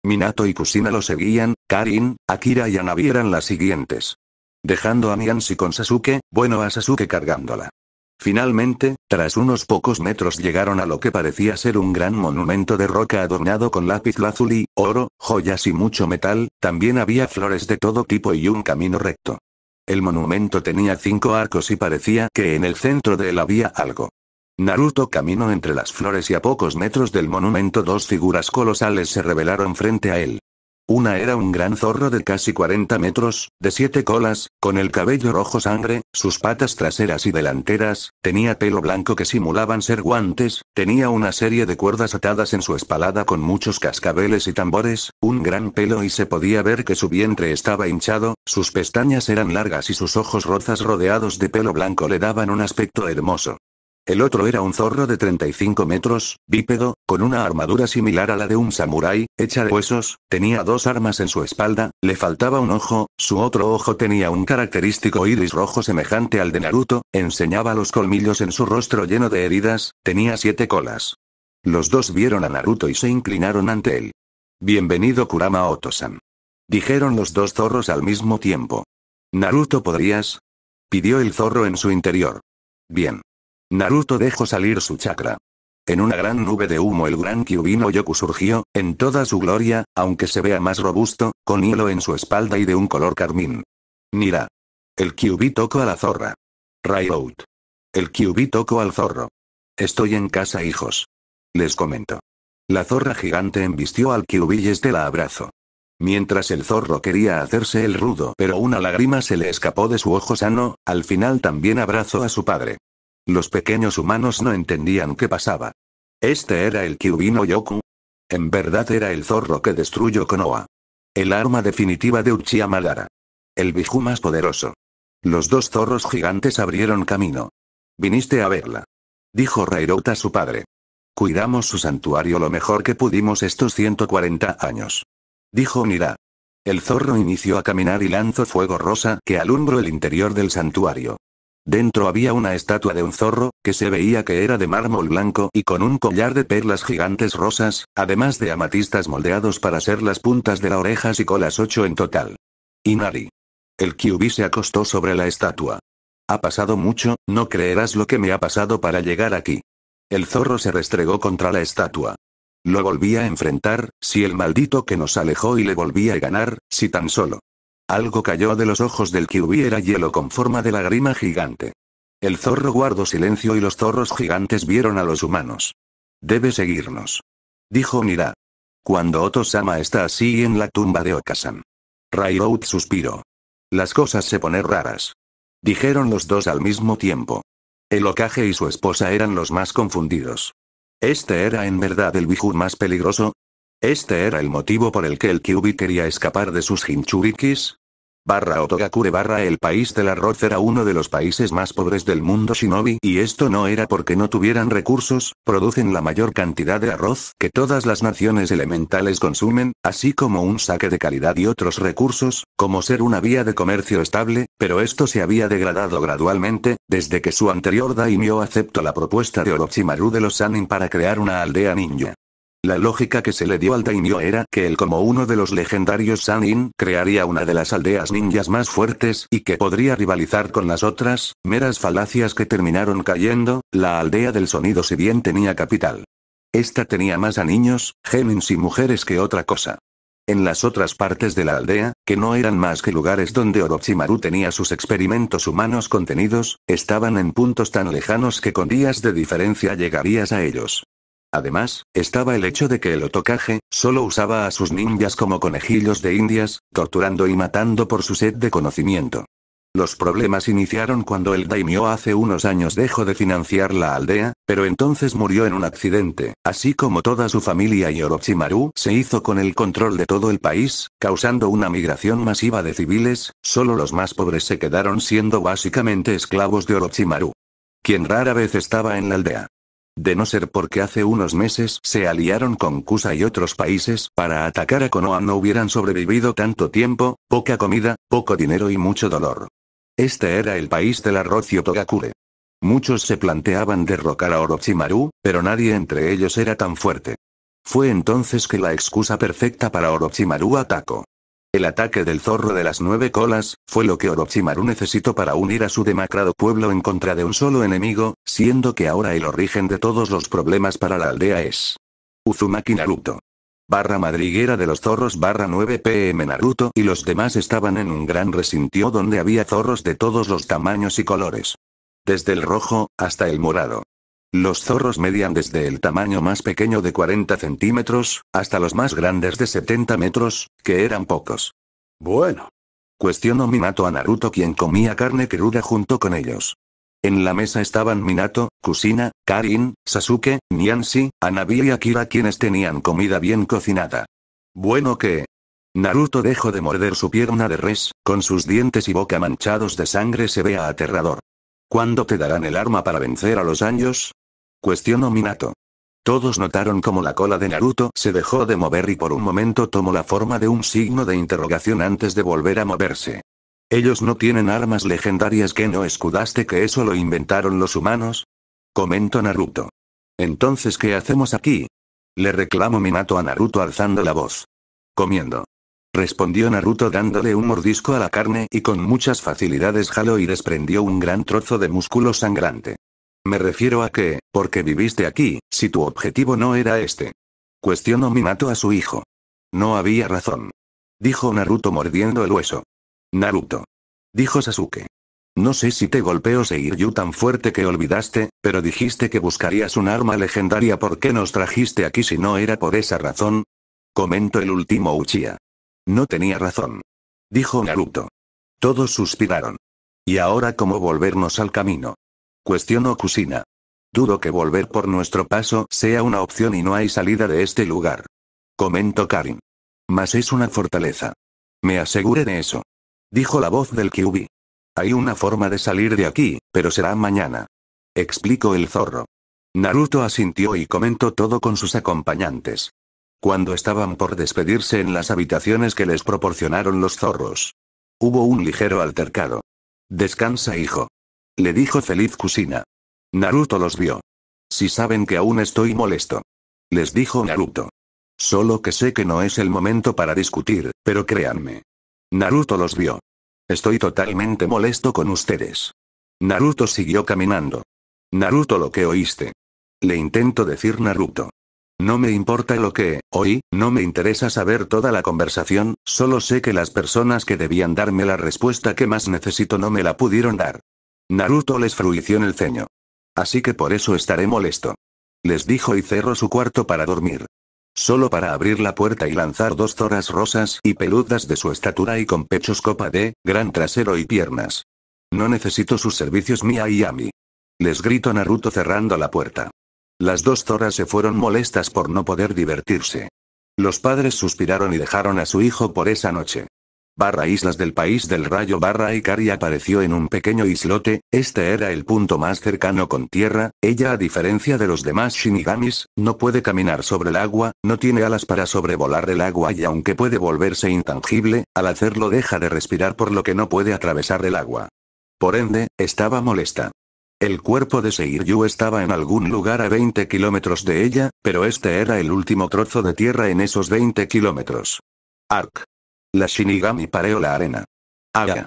Minato y Kusina lo seguían, Karin, Akira y Anabi eran las siguientes. Dejando a Miansi con Sasuke, bueno a Sasuke cargándola. Finalmente, tras unos pocos metros llegaron a lo que parecía ser un gran monumento de roca adornado con lápiz lazuli, oro, joyas y mucho metal, también había flores de todo tipo y un camino recto. El monumento tenía cinco arcos y parecía que en el centro de él había algo. Naruto caminó entre las flores y a pocos metros del monumento dos figuras colosales se revelaron frente a él. Una era un gran zorro de casi 40 metros, de siete colas, con el cabello rojo sangre, sus patas traseras y delanteras, tenía pelo blanco que simulaban ser guantes, tenía una serie de cuerdas atadas en su espalada con muchos cascabeles y tambores, un gran pelo y se podía ver que su vientre estaba hinchado, sus pestañas eran largas y sus ojos rozas rodeados de pelo blanco le daban un aspecto hermoso. El otro era un zorro de 35 metros, bípedo, con una armadura similar a la de un samurái, hecha de huesos, tenía dos armas en su espalda, le faltaba un ojo, su otro ojo tenía un característico iris rojo semejante al de Naruto, enseñaba los colmillos en su rostro lleno de heridas, tenía siete colas. Los dos vieron a Naruto y se inclinaron ante él. Bienvenido Kurama Otosan. Dijeron los dos zorros al mismo tiempo. Naruto, ¿podrías? Pidió el zorro en su interior. Bien. Naruto dejó salir su chakra. En una gran nube de humo el gran no Yoku surgió, en toda su gloria, aunque se vea más robusto, con hielo en su espalda y de un color carmín. Nira. El Kyubi tocó a la zorra. out. El Kyubi tocó al zorro. Estoy en casa hijos. Les comento. La zorra gigante embistió al Kyubi y este la abrazo. Mientras el zorro quería hacerse el rudo pero una lágrima se le escapó de su ojo sano, al final también abrazó a su padre. Los pequeños humanos no entendían qué pasaba. Este era el Kyubino Yoku. En verdad era el zorro que destruyó Konoha. El arma definitiva de Uchiha Madara. El Biju más poderoso. Los dos zorros gigantes abrieron camino. Viniste a verla. Dijo Rairota su padre. Cuidamos su santuario lo mejor que pudimos estos 140 años. Dijo Nira. El zorro inició a caminar y lanzó fuego rosa que alumbró el interior del santuario. Dentro había una estatua de un zorro, que se veía que era de mármol blanco y con un collar de perlas gigantes rosas, además de amatistas moldeados para ser las puntas de las orejas y colas ocho en total. Inari. El Kyubi se acostó sobre la estatua. Ha pasado mucho, no creerás lo que me ha pasado para llegar aquí. El zorro se restregó contra la estatua. Lo volví a enfrentar, si el maldito que nos alejó y le volvía a ganar, si tan solo. Algo cayó de los ojos del que era hielo con forma de lágrima gigante. El zorro guardó silencio y los zorros gigantes vieron a los humanos. Debe seguirnos. Dijo Nira. Cuando Otosama está así en la tumba de Okasan. Railroad suspiró. Las cosas se ponen raras. Dijeron los dos al mismo tiempo. El Okage y su esposa eran los más confundidos. Este era en verdad el Biju más peligroso, este era el motivo por el que el Kyubi quería escapar de sus Hinchurikis. Barra Otogakure barra el país del arroz era uno de los países más pobres del mundo shinobi y esto no era porque no tuvieran recursos, producen la mayor cantidad de arroz que todas las naciones elementales consumen, así como un saque de calidad y otros recursos, como ser una vía de comercio estable, pero esto se había degradado gradualmente, desde que su anterior daimyo aceptó la propuesta de Orochimaru de los Sanin para crear una aldea ninja. La lógica que se le dio al Daimyo era que él como uno de los legendarios Sanin crearía una de las aldeas ninjas más fuertes y que podría rivalizar con las otras, meras falacias que terminaron cayendo, la aldea del sonido si bien tenía capital. Esta tenía más a niños, gemins y mujeres que otra cosa. En las otras partes de la aldea, que no eran más que lugares donde Orochimaru tenía sus experimentos humanos contenidos, estaban en puntos tan lejanos que con días de diferencia llegarías a ellos. Además, estaba el hecho de que el otokage, solo usaba a sus ninjas como conejillos de indias, torturando y matando por su sed de conocimiento. Los problemas iniciaron cuando el daimyo hace unos años dejó de financiar la aldea, pero entonces murió en un accidente, así como toda su familia y Orochimaru se hizo con el control de todo el país, causando una migración masiva de civiles, solo los más pobres se quedaron siendo básicamente esclavos de Orochimaru. Quien rara vez estaba en la aldea. De no ser porque hace unos meses se aliaron con Kusa y otros países para atacar a Konoha no hubieran sobrevivido tanto tiempo, poca comida, poco dinero y mucho dolor. Este era el país del arroz Togakure. Muchos se planteaban derrocar a Orochimaru, pero nadie entre ellos era tan fuerte. Fue entonces que la excusa perfecta para Orochimaru atacó. El ataque del zorro de las nueve colas, fue lo que Orochimaru necesitó para unir a su demacrado pueblo en contra de un solo enemigo, siendo que ahora el origen de todos los problemas para la aldea es... Uzumaki Naruto. Barra madriguera de los zorros barra 9 pm Naruto y los demás estaban en un gran resintio donde había zorros de todos los tamaños y colores. Desde el rojo, hasta el morado. Los zorros median desde el tamaño más pequeño de 40 centímetros, hasta los más grandes de 70 metros, que eran pocos. Bueno. Cuestionó Minato a Naruto quien comía carne cruda junto con ellos. En la mesa estaban Minato, Kusina, Karin, Sasuke, Niansi, Anabi y Akira quienes tenían comida bien cocinada. Bueno que... Naruto dejó de morder su pierna de res, con sus dientes y boca manchados de sangre se vea aterrador. ¿Cuándo te darán el arma para vencer a los años? Cuestionó Minato. Todos notaron cómo la cola de Naruto se dejó de mover y por un momento tomó la forma de un signo de interrogación antes de volver a moverse. Ellos no tienen armas legendarias que no escudaste que eso lo inventaron los humanos. Comentó Naruto. Entonces, ¿qué hacemos aquí? Le reclamó Minato a Naruto alzando la voz. Comiendo. Respondió Naruto dándole un mordisco a la carne y con muchas facilidades jaló y desprendió un gran trozo de músculo sangrante. Me refiero a que, porque viviste aquí, si tu objetivo no era este. Cuestionó Minato a su hijo. No había razón. Dijo Naruto mordiendo el hueso. Naruto. Dijo Sasuke. No sé si te golpeó Seiryu tan fuerte que olvidaste, pero dijiste que buscarías un arma legendaria. ¿Por qué nos trajiste aquí si no era por esa razón? Comentó el último Uchiha. No tenía razón. Dijo Naruto. Todos suspiraron. ¿Y ahora cómo volvernos al camino? Cuestionó Kusina. Dudo que volver por nuestro paso sea una opción y no hay salida de este lugar. Comento Karin. Mas es una fortaleza. Me aseguré de eso. Dijo la voz del Kyubi. Hay una forma de salir de aquí, pero será mañana. Explicó el zorro. Naruto asintió y comentó todo con sus acompañantes. Cuando estaban por despedirse en las habitaciones que les proporcionaron los zorros. Hubo un ligero altercado. Descansa, hijo. Le dijo feliz Kusina. Naruto los vio. Si saben que aún estoy molesto. Les dijo Naruto. Solo que sé que no es el momento para discutir, pero créanme. Naruto los vio. Estoy totalmente molesto con ustedes. Naruto siguió caminando. Naruto lo que oíste. Le intento decir Naruto. No me importa lo que oí, no me interesa saber toda la conversación, solo sé que las personas que debían darme la respuesta que más necesito no me la pudieron dar. Naruto les fruició en el ceño. Así que por eso estaré molesto. Les dijo y cerró su cuarto para dormir. Solo para abrir la puerta y lanzar dos zoras rosas y peludas de su estatura y con pechos copa de, gran trasero y piernas. No necesito sus servicios Mia y Les gritó Naruto cerrando la puerta. Las dos zoras se fueron molestas por no poder divertirse. Los padres suspiraron y dejaron a su hijo por esa noche barra islas del país del rayo barra Ikari apareció en un pequeño islote, este era el punto más cercano con tierra, ella a diferencia de los demás shinigamis, no puede caminar sobre el agua, no tiene alas para sobrevolar el agua y aunque puede volverse intangible, al hacerlo deja de respirar por lo que no puede atravesar el agua. Por ende, estaba molesta. El cuerpo de Seiryu estaba en algún lugar a 20 kilómetros de ella, pero este era el último trozo de tierra en esos 20 kilómetros. Ark. La Shinigami pareó la arena. Haga.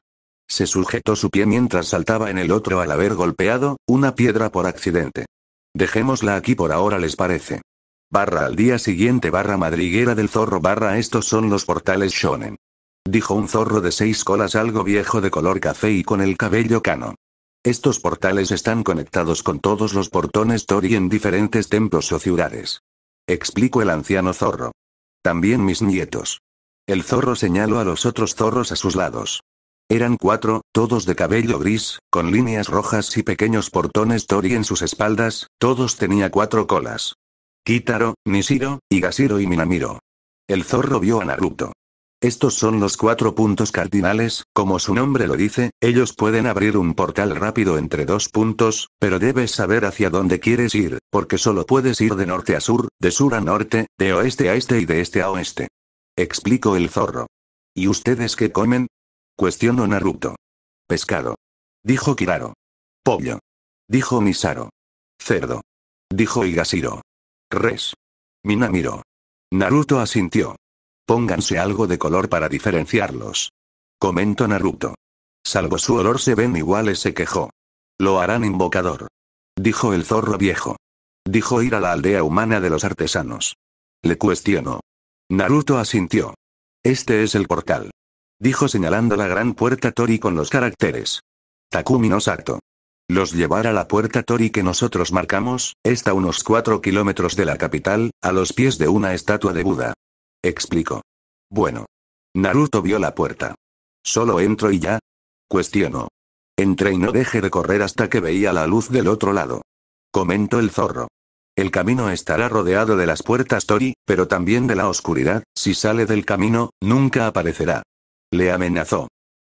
Se sujetó su pie mientras saltaba en el otro al haber golpeado, una piedra por accidente. Dejémosla aquí por ahora, les parece. Barra al día siguiente barra madriguera del zorro barra estos son los portales shonen. Dijo un zorro de seis colas algo viejo de color café y con el cabello cano. Estos portales están conectados con todos los portones Tori en diferentes templos o ciudades. Explicó el anciano zorro. También mis nietos. El zorro señaló a los otros zorros a sus lados. Eran cuatro, todos de cabello gris, con líneas rojas y pequeños portones tori en sus espaldas, todos tenía cuatro colas. Kitaro, Nishiro, Higashiro y Minamiro. El zorro vio a Naruto. Estos son los cuatro puntos cardinales, como su nombre lo dice, ellos pueden abrir un portal rápido entre dos puntos, pero debes saber hacia dónde quieres ir, porque solo puedes ir de norte a sur, de sur a norte, de oeste a este y de este a oeste. Explicó el zorro. ¿Y ustedes qué comen? Cuestionó Naruto. Pescado. Dijo Kiraro. Pollo. Dijo Misaro. Cerdo. Dijo Igasiro. Res. Minamiro. Naruto asintió. Pónganse algo de color para diferenciarlos. Comentó Naruto. Salvo su olor se ven iguales, se quejó. Lo harán invocador. Dijo el zorro viejo. Dijo ir a la aldea humana de los artesanos. Le cuestionó. Naruto asintió. Este es el portal. Dijo señalando la gran puerta Tori con los caracteres. Takumi no Sato. Los llevará a la puerta Tori que nosotros marcamos, está a unos 4 kilómetros de la capital, a los pies de una estatua de Buda. Explicó. Bueno. Naruto vio la puerta. ¿Solo entro y ya? Cuestionó. Entré y no dejé de correr hasta que veía la luz del otro lado. Comentó el zorro. El camino estará rodeado de las puertas Tori, pero también de la oscuridad, si sale del camino, nunca aparecerá. Le amenazó.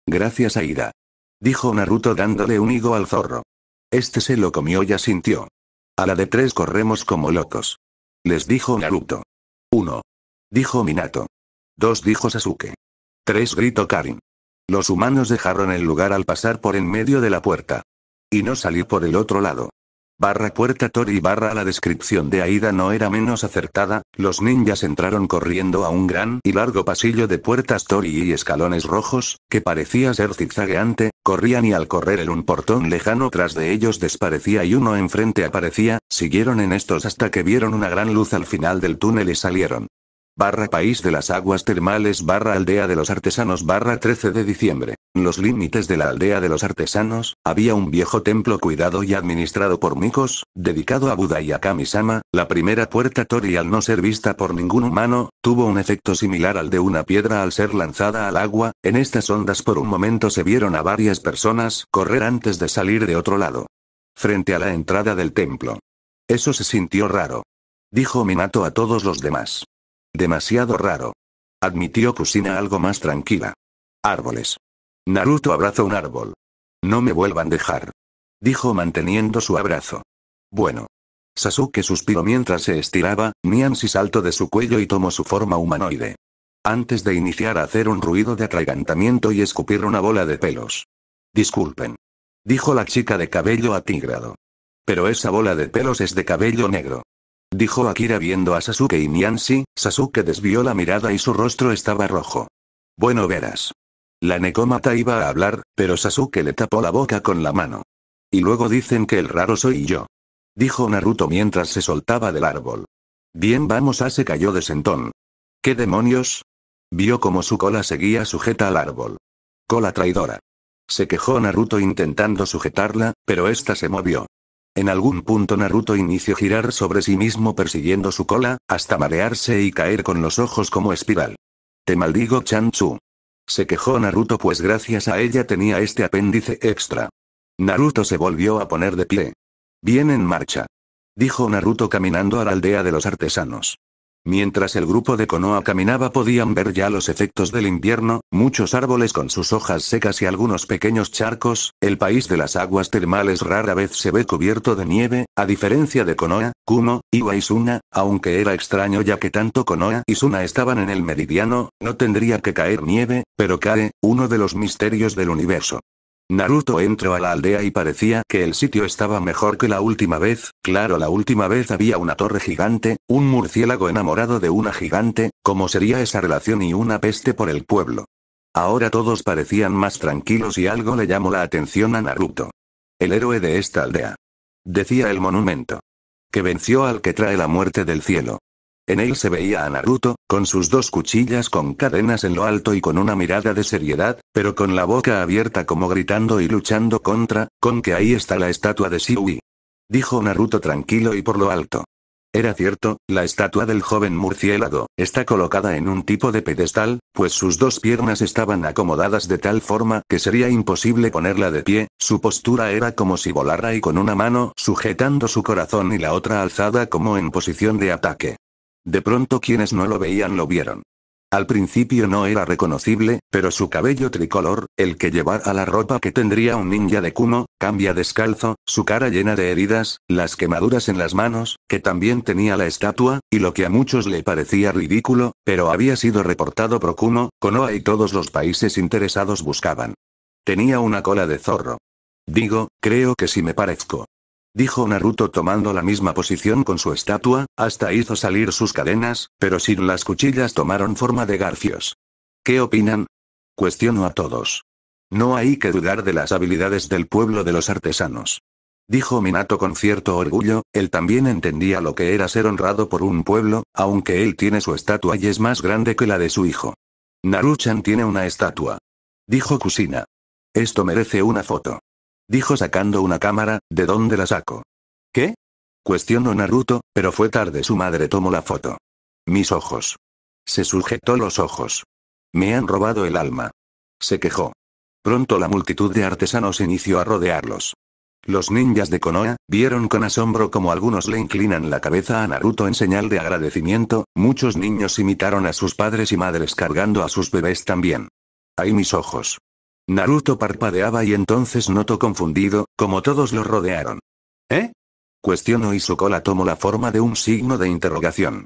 Gracias Aida. Dijo Naruto dándole un higo al zorro. Este se lo comió y asintió. A la de tres corremos como locos. Les dijo Naruto. Uno. Dijo Minato. Dos dijo Sasuke. Tres gritó Karin. Los humanos dejaron el lugar al pasar por en medio de la puerta. Y no salir por el otro lado. Barra puerta Tori barra la descripción de Aida no era menos acertada, los ninjas entraron corriendo a un gran y largo pasillo de puertas Tori y escalones rojos, que parecía ser zigzagueante, corrían y al correr el un portón lejano tras de ellos desparecía y uno enfrente aparecía, siguieron en estos hasta que vieron una gran luz al final del túnel y salieron barra País de las Aguas Termales barra Aldea de los Artesanos barra 13 de diciembre. Los límites de la Aldea de los Artesanos, había un viejo templo cuidado y administrado por Mikos, dedicado a Buda y a Kamisama, la primera puerta Tori al no ser vista por ningún humano, tuvo un efecto similar al de una piedra al ser lanzada al agua, en estas ondas por un momento se vieron a varias personas correr antes de salir de otro lado. Frente a la entrada del templo. Eso se sintió raro. Dijo Minato a todos los demás. Demasiado raro. Admitió Kusina algo más tranquila. Árboles. Naruto abrazó un árbol. No me vuelvan a dejar. Dijo manteniendo su abrazo. Bueno. Sasuke suspiró mientras se estiraba, Niansi saltó de su cuello y tomó su forma humanoide. Antes de iniciar a hacer un ruido de atragantamiento y escupir una bola de pelos. Disculpen. Dijo la chica de cabello atigrado. Pero esa bola de pelos es de cabello negro. Dijo Akira viendo a Sasuke y Miansi, Sasuke desvió la mirada y su rostro estaba rojo. Bueno verás. La necómata iba a hablar, pero Sasuke le tapó la boca con la mano. Y luego dicen que el raro soy yo. Dijo Naruto mientras se soltaba del árbol. Bien vamos a se cayó de sentón. ¿Qué demonios? Vio como su cola seguía sujeta al árbol. Cola traidora. Se quejó Naruto intentando sujetarla, pero esta se movió. En algún punto Naruto inició girar sobre sí mismo persiguiendo su cola, hasta marearse y caer con los ojos como espiral. Te maldigo Chanchu. Se quejó Naruto pues gracias a ella tenía este apéndice extra. Naruto se volvió a poner de pie. Bien en marcha. Dijo Naruto caminando a la aldea de los artesanos. Mientras el grupo de Konoha caminaba podían ver ya los efectos del invierno, muchos árboles con sus hojas secas y algunos pequeños charcos, el país de las aguas termales rara vez se ve cubierto de nieve, a diferencia de Konoha, Kuno, Iwa y Suna, aunque era extraño ya que tanto Konoha y Suna estaban en el meridiano, no tendría que caer nieve, pero cae, uno de los misterios del universo. Naruto entró a la aldea y parecía que el sitio estaba mejor que la última vez, claro la última vez había una torre gigante, un murciélago enamorado de una gigante, como sería esa relación y una peste por el pueblo? Ahora todos parecían más tranquilos y algo le llamó la atención a Naruto. El héroe de esta aldea. Decía el monumento. Que venció al que trae la muerte del cielo. En él se veía a Naruto, con sus dos cuchillas con cadenas en lo alto y con una mirada de seriedad, pero con la boca abierta como gritando y luchando contra, con que ahí está la estatua de Siui. Dijo Naruto tranquilo y por lo alto. Era cierto, la estatua del joven murciélago, está colocada en un tipo de pedestal, pues sus dos piernas estaban acomodadas de tal forma que sería imposible ponerla de pie, su postura era como si volara y con una mano sujetando su corazón y la otra alzada como en posición de ataque. De pronto quienes no lo veían lo vieron. Al principio no era reconocible, pero su cabello tricolor, el que llevara la ropa que tendría un ninja de Kumo, cambia descalzo, su cara llena de heridas, las quemaduras en las manos, que también tenía la estatua, y lo que a muchos le parecía ridículo, pero había sido reportado por Kumo, Konoha y todos los países interesados buscaban. Tenía una cola de zorro. Digo, creo que si me parezco dijo Naruto tomando la misma posición con su estatua, hasta hizo salir sus cadenas, pero sin las cuchillas tomaron forma de garfios. ¿Qué opinan? Cuestiono a todos. No hay que dudar de las habilidades del pueblo de los artesanos. Dijo Minato con cierto orgullo, él también entendía lo que era ser honrado por un pueblo, aunque él tiene su estatua y es más grande que la de su hijo. Naruchan tiene una estatua. Dijo Kusina. Esto merece una foto. Dijo sacando una cámara, ¿de dónde la saco? ¿Qué? Cuestionó Naruto, pero fue tarde su madre tomó la foto. Mis ojos. Se sujetó los ojos. Me han robado el alma. Se quejó. Pronto la multitud de artesanos inició a rodearlos. Los ninjas de Konoha, vieron con asombro como algunos le inclinan la cabeza a Naruto en señal de agradecimiento, muchos niños imitaron a sus padres y madres cargando a sus bebés también. Ahí mis ojos. Naruto parpadeaba y entonces notó confundido, como todos lo rodearon. ¿Eh? Cuestionó y su cola tomó la forma de un signo de interrogación.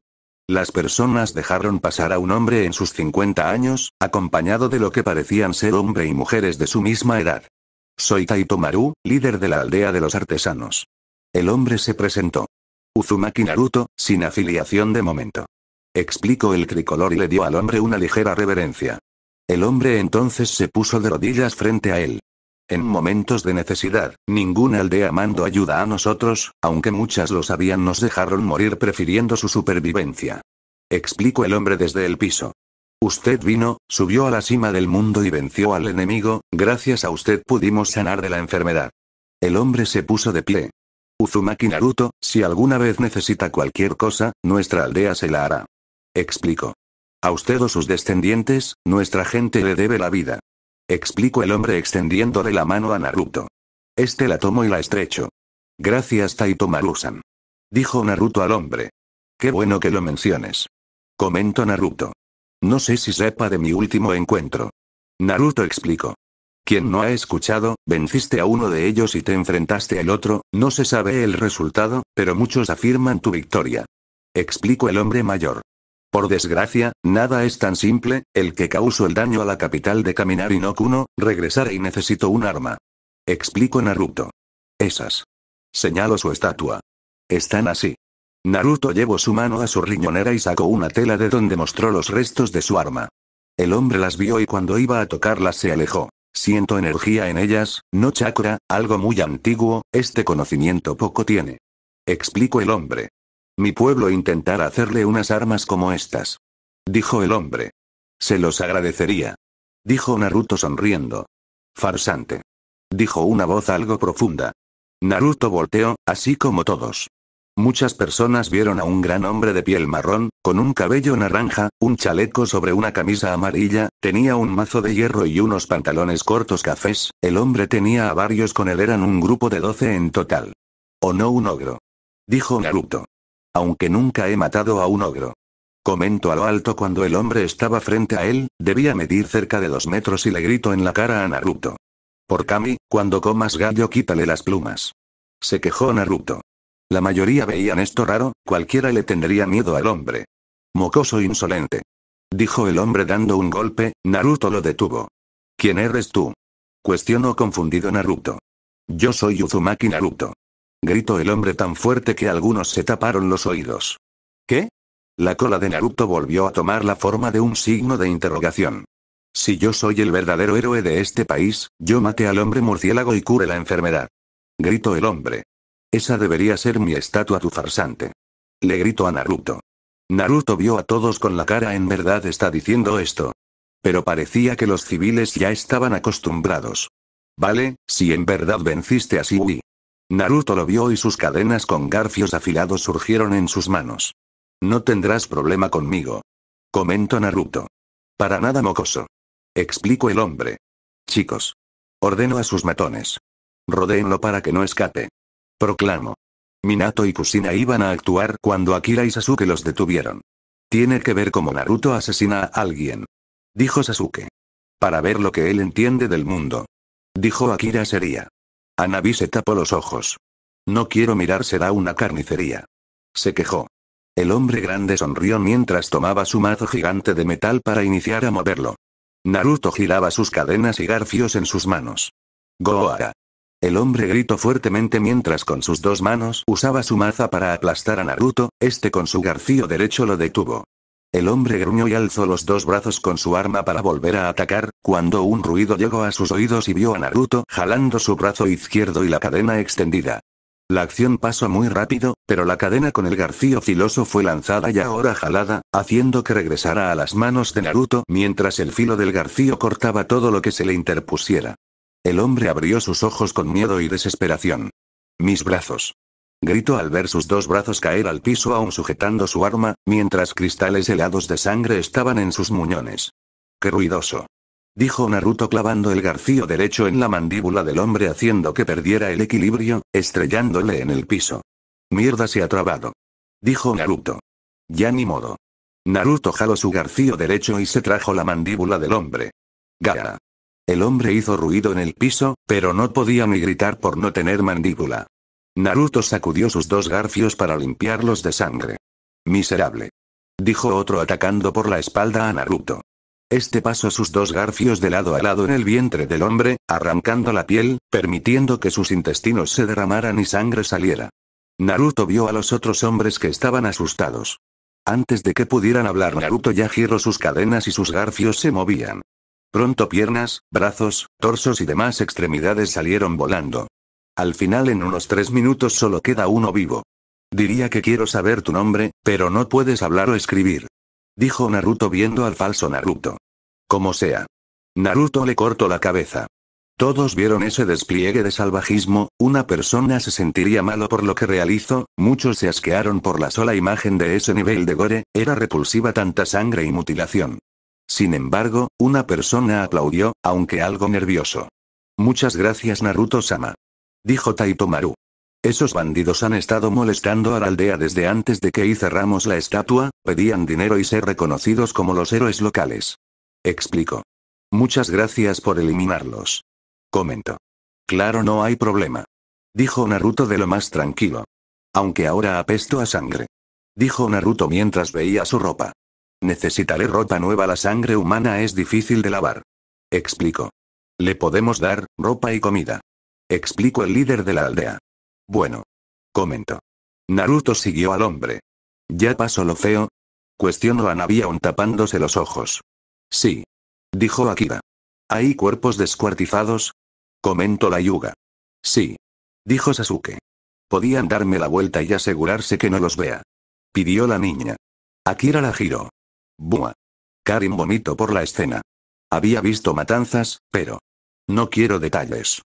Las personas dejaron pasar a un hombre en sus 50 años, acompañado de lo que parecían ser hombre y mujeres de su misma edad. Soy Taito Maru, líder de la aldea de los artesanos. El hombre se presentó. Uzumaki Naruto, sin afiliación de momento. Explicó el tricolor y le dio al hombre una ligera reverencia. El hombre entonces se puso de rodillas frente a él. En momentos de necesidad, ninguna aldea mando ayuda a nosotros, aunque muchas lo sabían, nos dejaron morir prefiriendo su supervivencia. Explicó el hombre desde el piso. Usted vino, subió a la cima del mundo y venció al enemigo, gracias a usted pudimos sanar de la enfermedad. El hombre se puso de pie. Uzumaki Naruto, si alguna vez necesita cualquier cosa, nuestra aldea se la hará. Explicó. A usted o sus descendientes, nuestra gente le debe la vida. Explicó el hombre extendiéndole la mano a Naruto. Este la tomo y la estrecho. Gracias Taito Marusan. Dijo Naruto al hombre. Qué bueno que lo menciones. Comentó Naruto. No sé si sepa de mi último encuentro. Naruto explicó. Quien no ha escuchado, venciste a uno de ellos y te enfrentaste al otro, no se sabe el resultado, pero muchos afirman tu victoria. Explico el hombre mayor. Por desgracia, nada es tan simple, el que causó el daño a la capital de Caminar y no Kuno, regresará y necesito un arma. Explico Naruto. Esas. Señalo su estatua. Están así. Naruto llevó su mano a su riñonera y sacó una tela de donde mostró los restos de su arma. El hombre las vio y cuando iba a tocarlas se alejó. Siento energía en ellas, no chakra, algo muy antiguo, este conocimiento poco tiene. Explico el hombre mi pueblo intentara hacerle unas armas como estas. Dijo el hombre. Se los agradecería. Dijo Naruto sonriendo. Farsante. Dijo una voz algo profunda. Naruto volteó, así como todos. Muchas personas vieron a un gran hombre de piel marrón, con un cabello naranja, un chaleco sobre una camisa amarilla, tenía un mazo de hierro y unos pantalones cortos cafés, el hombre tenía a varios con él eran un grupo de doce en total. O no un ogro. Dijo Naruto aunque nunca he matado a un ogro. Comento a lo alto cuando el hombre estaba frente a él, debía medir cerca de dos metros y le grito en la cara a Naruto. Por Kami, cuando comas gallo quítale las plumas. Se quejó Naruto. La mayoría veían esto raro, cualquiera le tendría miedo al hombre. Mocoso insolente. Dijo el hombre dando un golpe, Naruto lo detuvo. ¿Quién eres tú? Cuestionó confundido Naruto. Yo soy Uzumaki Naruto gritó el hombre tan fuerte que algunos se taparon los oídos. ¿Qué? La cola de Naruto volvió a tomar la forma de un signo de interrogación. Si yo soy el verdadero héroe de este país, yo maté al hombre murciélago y cure la enfermedad. Gritó el hombre. Esa debería ser mi estatua tu farsante. Le gritó a Naruto. Naruto vio a todos con la cara en verdad está diciendo esto. Pero parecía que los civiles ya estaban acostumbrados. Vale, si en verdad venciste a Siwi, Naruto lo vio y sus cadenas con garfios afilados surgieron en sus manos. No tendrás problema conmigo. Comento Naruto. Para nada mocoso. Explico el hombre. Chicos. Ordeno a sus matones. Rodéenlo para que no escape. Proclamo. Minato y Kusina iban a actuar cuando Akira y Sasuke los detuvieron. Tiene que ver cómo Naruto asesina a alguien. Dijo Sasuke. Para ver lo que él entiende del mundo. Dijo Akira sería. Anabi se tapó los ojos. No quiero mirar, será una carnicería. Se quejó. El hombre grande sonrió mientras tomaba su mazo gigante de metal para iniciar a moverlo. Naruto giraba sus cadenas y garfios en sus manos. Goara. El hombre gritó fuertemente mientras con sus dos manos usaba su maza para aplastar a Naruto, este con su garfio derecho lo detuvo. El hombre gruñó y alzó los dos brazos con su arma para volver a atacar, cuando un ruido llegó a sus oídos y vio a Naruto jalando su brazo izquierdo y la cadena extendida. La acción pasó muy rápido, pero la cadena con el garcío filoso fue lanzada y ahora jalada, haciendo que regresara a las manos de Naruto mientras el filo del garcío cortaba todo lo que se le interpusiera. El hombre abrió sus ojos con miedo y desesperación. Mis brazos gritó al ver sus dos brazos caer al piso aún sujetando su arma, mientras cristales helados de sangre estaban en sus muñones. ¡Qué ruidoso! dijo Naruto clavando el garcío derecho en la mandíbula del hombre haciendo que perdiera el equilibrio, estrellándole en el piso. Mierda se ha trabado. Dijo Naruto. Ya ni modo. Naruto jaló su garcío derecho y se trajo la mandíbula del hombre. Gara. El hombre hizo ruido en el piso, pero no podía ni gritar por no tener mandíbula. Naruto sacudió sus dos garfios para limpiarlos de sangre. Miserable. Dijo otro atacando por la espalda a Naruto. Este pasó sus dos garfios de lado a lado en el vientre del hombre, arrancando la piel, permitiendo que sus intestinos se derramaran y sangre saliera. Naruto vio a los otros hombres que estaban asustados. Antes de que pudieran hablar Naruto ya giró sus cadenas y sus garfios se movían. Pronto piernas, brazos, torsos y demás extremidades salieron volando. Al final en unos tres minutos solo queda uno vivo. Diría que quiero saber tu nombre, pero no puedes hablar o escribir. Dijo Naruto viendo al falso Naruto. Como sea. Naruto le cortó la cabeza. Todos vieron ese despliegue de salvajismo, una persona se sentiría malo por lo que realizó, muchos se asquearon por la sola imagen de ese nivel de gore, era repulsiva tanta sangre y mutilación. Sin embargo, una persona aplaudió, aunque algo nervioso. Muchas gracias Naruto-sama dijo Taitomaru. Esos bandidos han estado molestando a la aldea desde antes de que cerramos la estatua, pedían dinero y ser reconocidos como los héroes locales. Explico. Muchas gracias por eliminarlos. Comento. Claro, no hay problema. Dijo Naruto de lo más tranquilo. Aunque ahora apesto a sangre. Dijo Naruto mientras veía su ropa. Necesitaré ropa nueva, la sangre humana es difícil de lavar. Explico. Le podemos dar ropa y comida explicó el líder de la aldea. Bueno. Comentó. Naruto siguió al hombre. ¿Ya pasó lo feo? Cuestionó a aún tapándose los ojos. Sí. Dijo Akira. ¿Hay cuerpos descuartizados? Comentó la yuga. Sí. Dijo Sasuke. Podían darme la vuelta y asegurarse que no los vea. Pidió la niña. Akira la giró. Buah. Karim vomitó por la escena. Había visto matanzas, pero... No quiero detalles.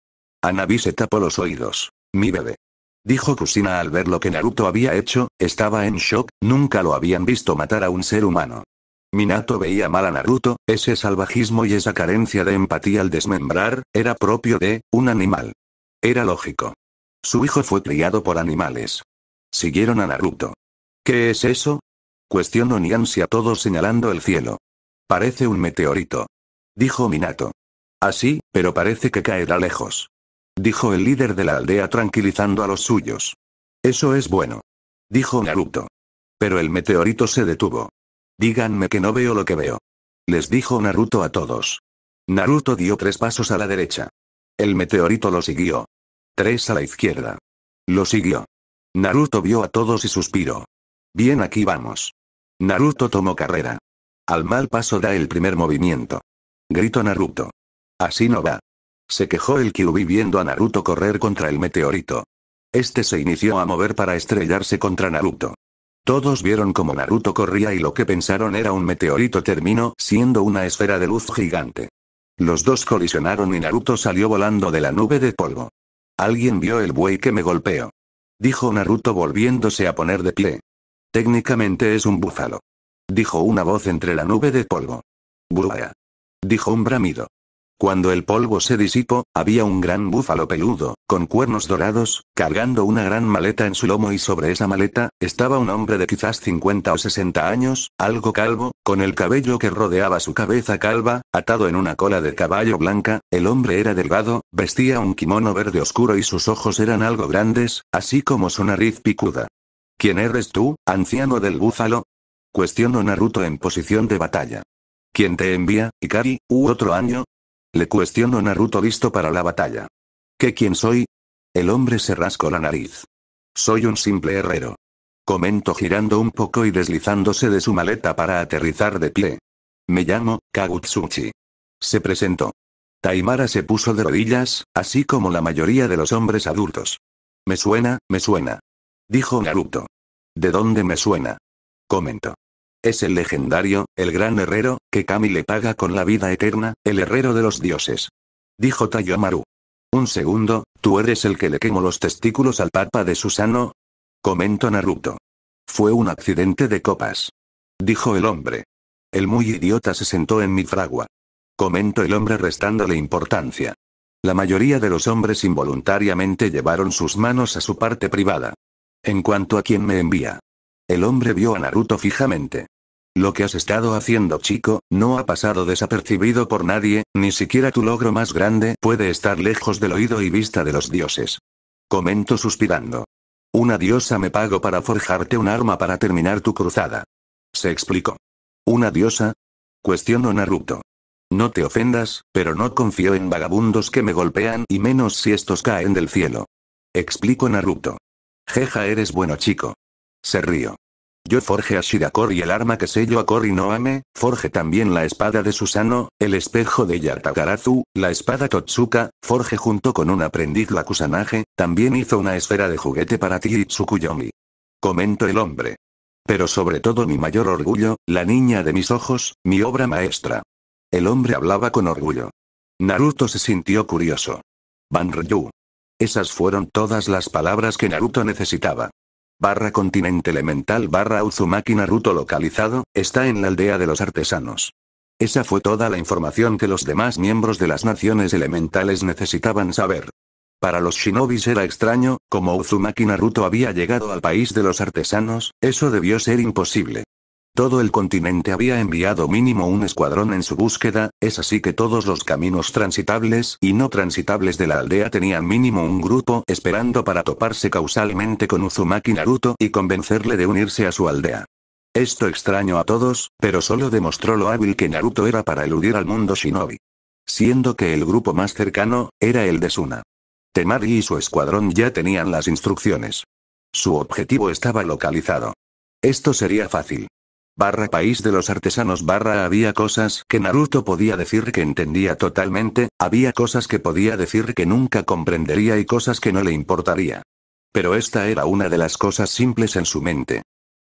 Anabi se tapó los oídos. Mi bebé. Dijo Kusina al ver lo que Naruto había hecho, estaba en shock, nunca lo habían visto matar a un ser humano. Minato veía mal a Naruto, ese salvajismo y esa carencia de empatía al desmembrar, era propio de, un animal. Era lógico. Su hijo fue criado por animales. Siguieron a Naruto. ¿Qué es eso? Cuestionó Niansi a todos señalando el cielo. Parece un meteorito. Dijo Minato. Así, pero parece que caerá lejos dijo el líder de la aldea tranquilizando a los suyos. Eso es bueno. Dijo Naruto. Pero el meteorito se detuvo. Díganme que no veo lo que veo. Les dijo Naruto a todos. Naruto dio tres pasos a la derecha. El meteorito lo siguió. Tres a la izquierda. Lo siguió. Naruto vio a todos y suspiró. Bien aquí vamos. Naruto tomó carrera. Al mal paso da el primer movimiento. gritó Naruto. Así no va. Se quejó el Kyuubi viendo a Naruto correr contra el meteorito. Este se inició a mover para estrellarse contra Naruto. Todos vieron cómo Naruto corría y lo que pensaron era un meteorito terminó siendo una esfera de luz gigante. Los dos colisionaron y Naruto salió volando de la nube de polvo. Alguien vio el buey que me golpeó. Dijo Naruto volviéndose a poner de pie. Técnicamente es un búfalo. Dijo una voz entre la nube de polvo. Buaya. Dijo un bramido. Cuando el polvo se disipó, había un gran búfalo peludo, con cuernos dorados, cargando una gran maleta en su lomo y sobre esa maleta, estaba un hombre de quizás 50 o 60 años, algo calvo, con el cabello que rodeaba su cabeza calva, atado en una cola de caballo blanca, el hombre era delgado, vestía un kimono verde oscuro y sus ojos eran algo grandes, así como su nariz picuda. ¿Quién eres tú, anciano del búfalo? Cuestionó Naruto en posición de batalla. ¿Quién te envía, Ikari, u otro año? Le cuestionó Naruto listo para la batalla. ¿Qué quién soy? El hombre se rascó la nariz. Soy un simple herrero. Comento girando un poco y deslizándose de su maleta para aterrizar de pie. Me llamo, Kagutsuchi. Se presentó. Taimara se puso de rodillas, así como la mayoría de los hombres adultos. Me suena, me suena. Dijo Naruto. ¿De dónde me suena? Comento. Es el legendario, el gran herrero, que Kami le paga con la vida eterna, el herrero de los dioses. Dijo Tayomaru. Un segundo, ¿tú eres el que le quemó los testículos al papa de Susano? Comentó Naruto. Fue un accidente de copas. Dijo el hombre. El muy idiota se sentó en mi fragua. Comentó el hombre restándole importancia. La mayoría de los hombres involuntariamente llevaron sus manos a su parte privada. En cuanto a quien me envía. El hombre vio a Naruto fijamente. Lo que has estado haciendo chico, no ha pasado desapercibido por nadie, ni siquiera tu logro más grande puede estar lejos del oído y vista de los dioses. Comento suspirando. Una diosa me pago para forjarte un arma para terminar tu cruzada. Se explicó. ¿Una diosa? Cuestiono Naruto. No te ofendas, pero no confío en vagabundos que me golpean y menos si estos caen del cielo. Explico Naruto. Jeja eres bueno chico. Se río. Yo forje a Shirakor y el arma que sello a Kori forje también la espada de Susano, el espejo de Yatagarazu, la espada Totsuka, forje junto con un aprendiz la Kusanage, también hizo una esfera de juguete para ti Comento el hombre. Pero sobre todo mi mayor orgullo, la niña de mis ojos, mi obra maestra. El hombre hablaba con orgullo. Naruto se sintió curioso. Banryu. Esas fueron todas las palabras que Naruto necesitaba barra continente elemental barra Uzumaki Naruto localizado, está en la aldea de los artesanos. Esa fue toda la información que los demás miembros de las naciones elementales necesitaban saber. Para los shinobis era extraño, como Uzumaki Naruto había llegado al país de los artesanos, eso debió ser imposible. Todo el continente había enviado mínimo un escuadrón en su búsqueda, es así que todos los caminos transitables y no transitables de la aldea tenían mínimo un grupo esperando para toparse causalmente con Uzumaki Naruto y convencerle de unirse a su aldea. Esto extraño a todos, pero solo demostró lo hábil que Naruto era para eludir al mundo shinobi. Siendo que el grupo más cercano, era el de Suna. Temari y su escuadrón ya tenían las instrucciones. Su objetivo estaba localizado. Esto sería fácil barra país de los artesanos barra había cosas que Naruto podía decir que entendía totalmente, había cosas que podía decir que nunca comprendería y cosas que no le importaría. Pero esta era una de las cosas simples en su mente.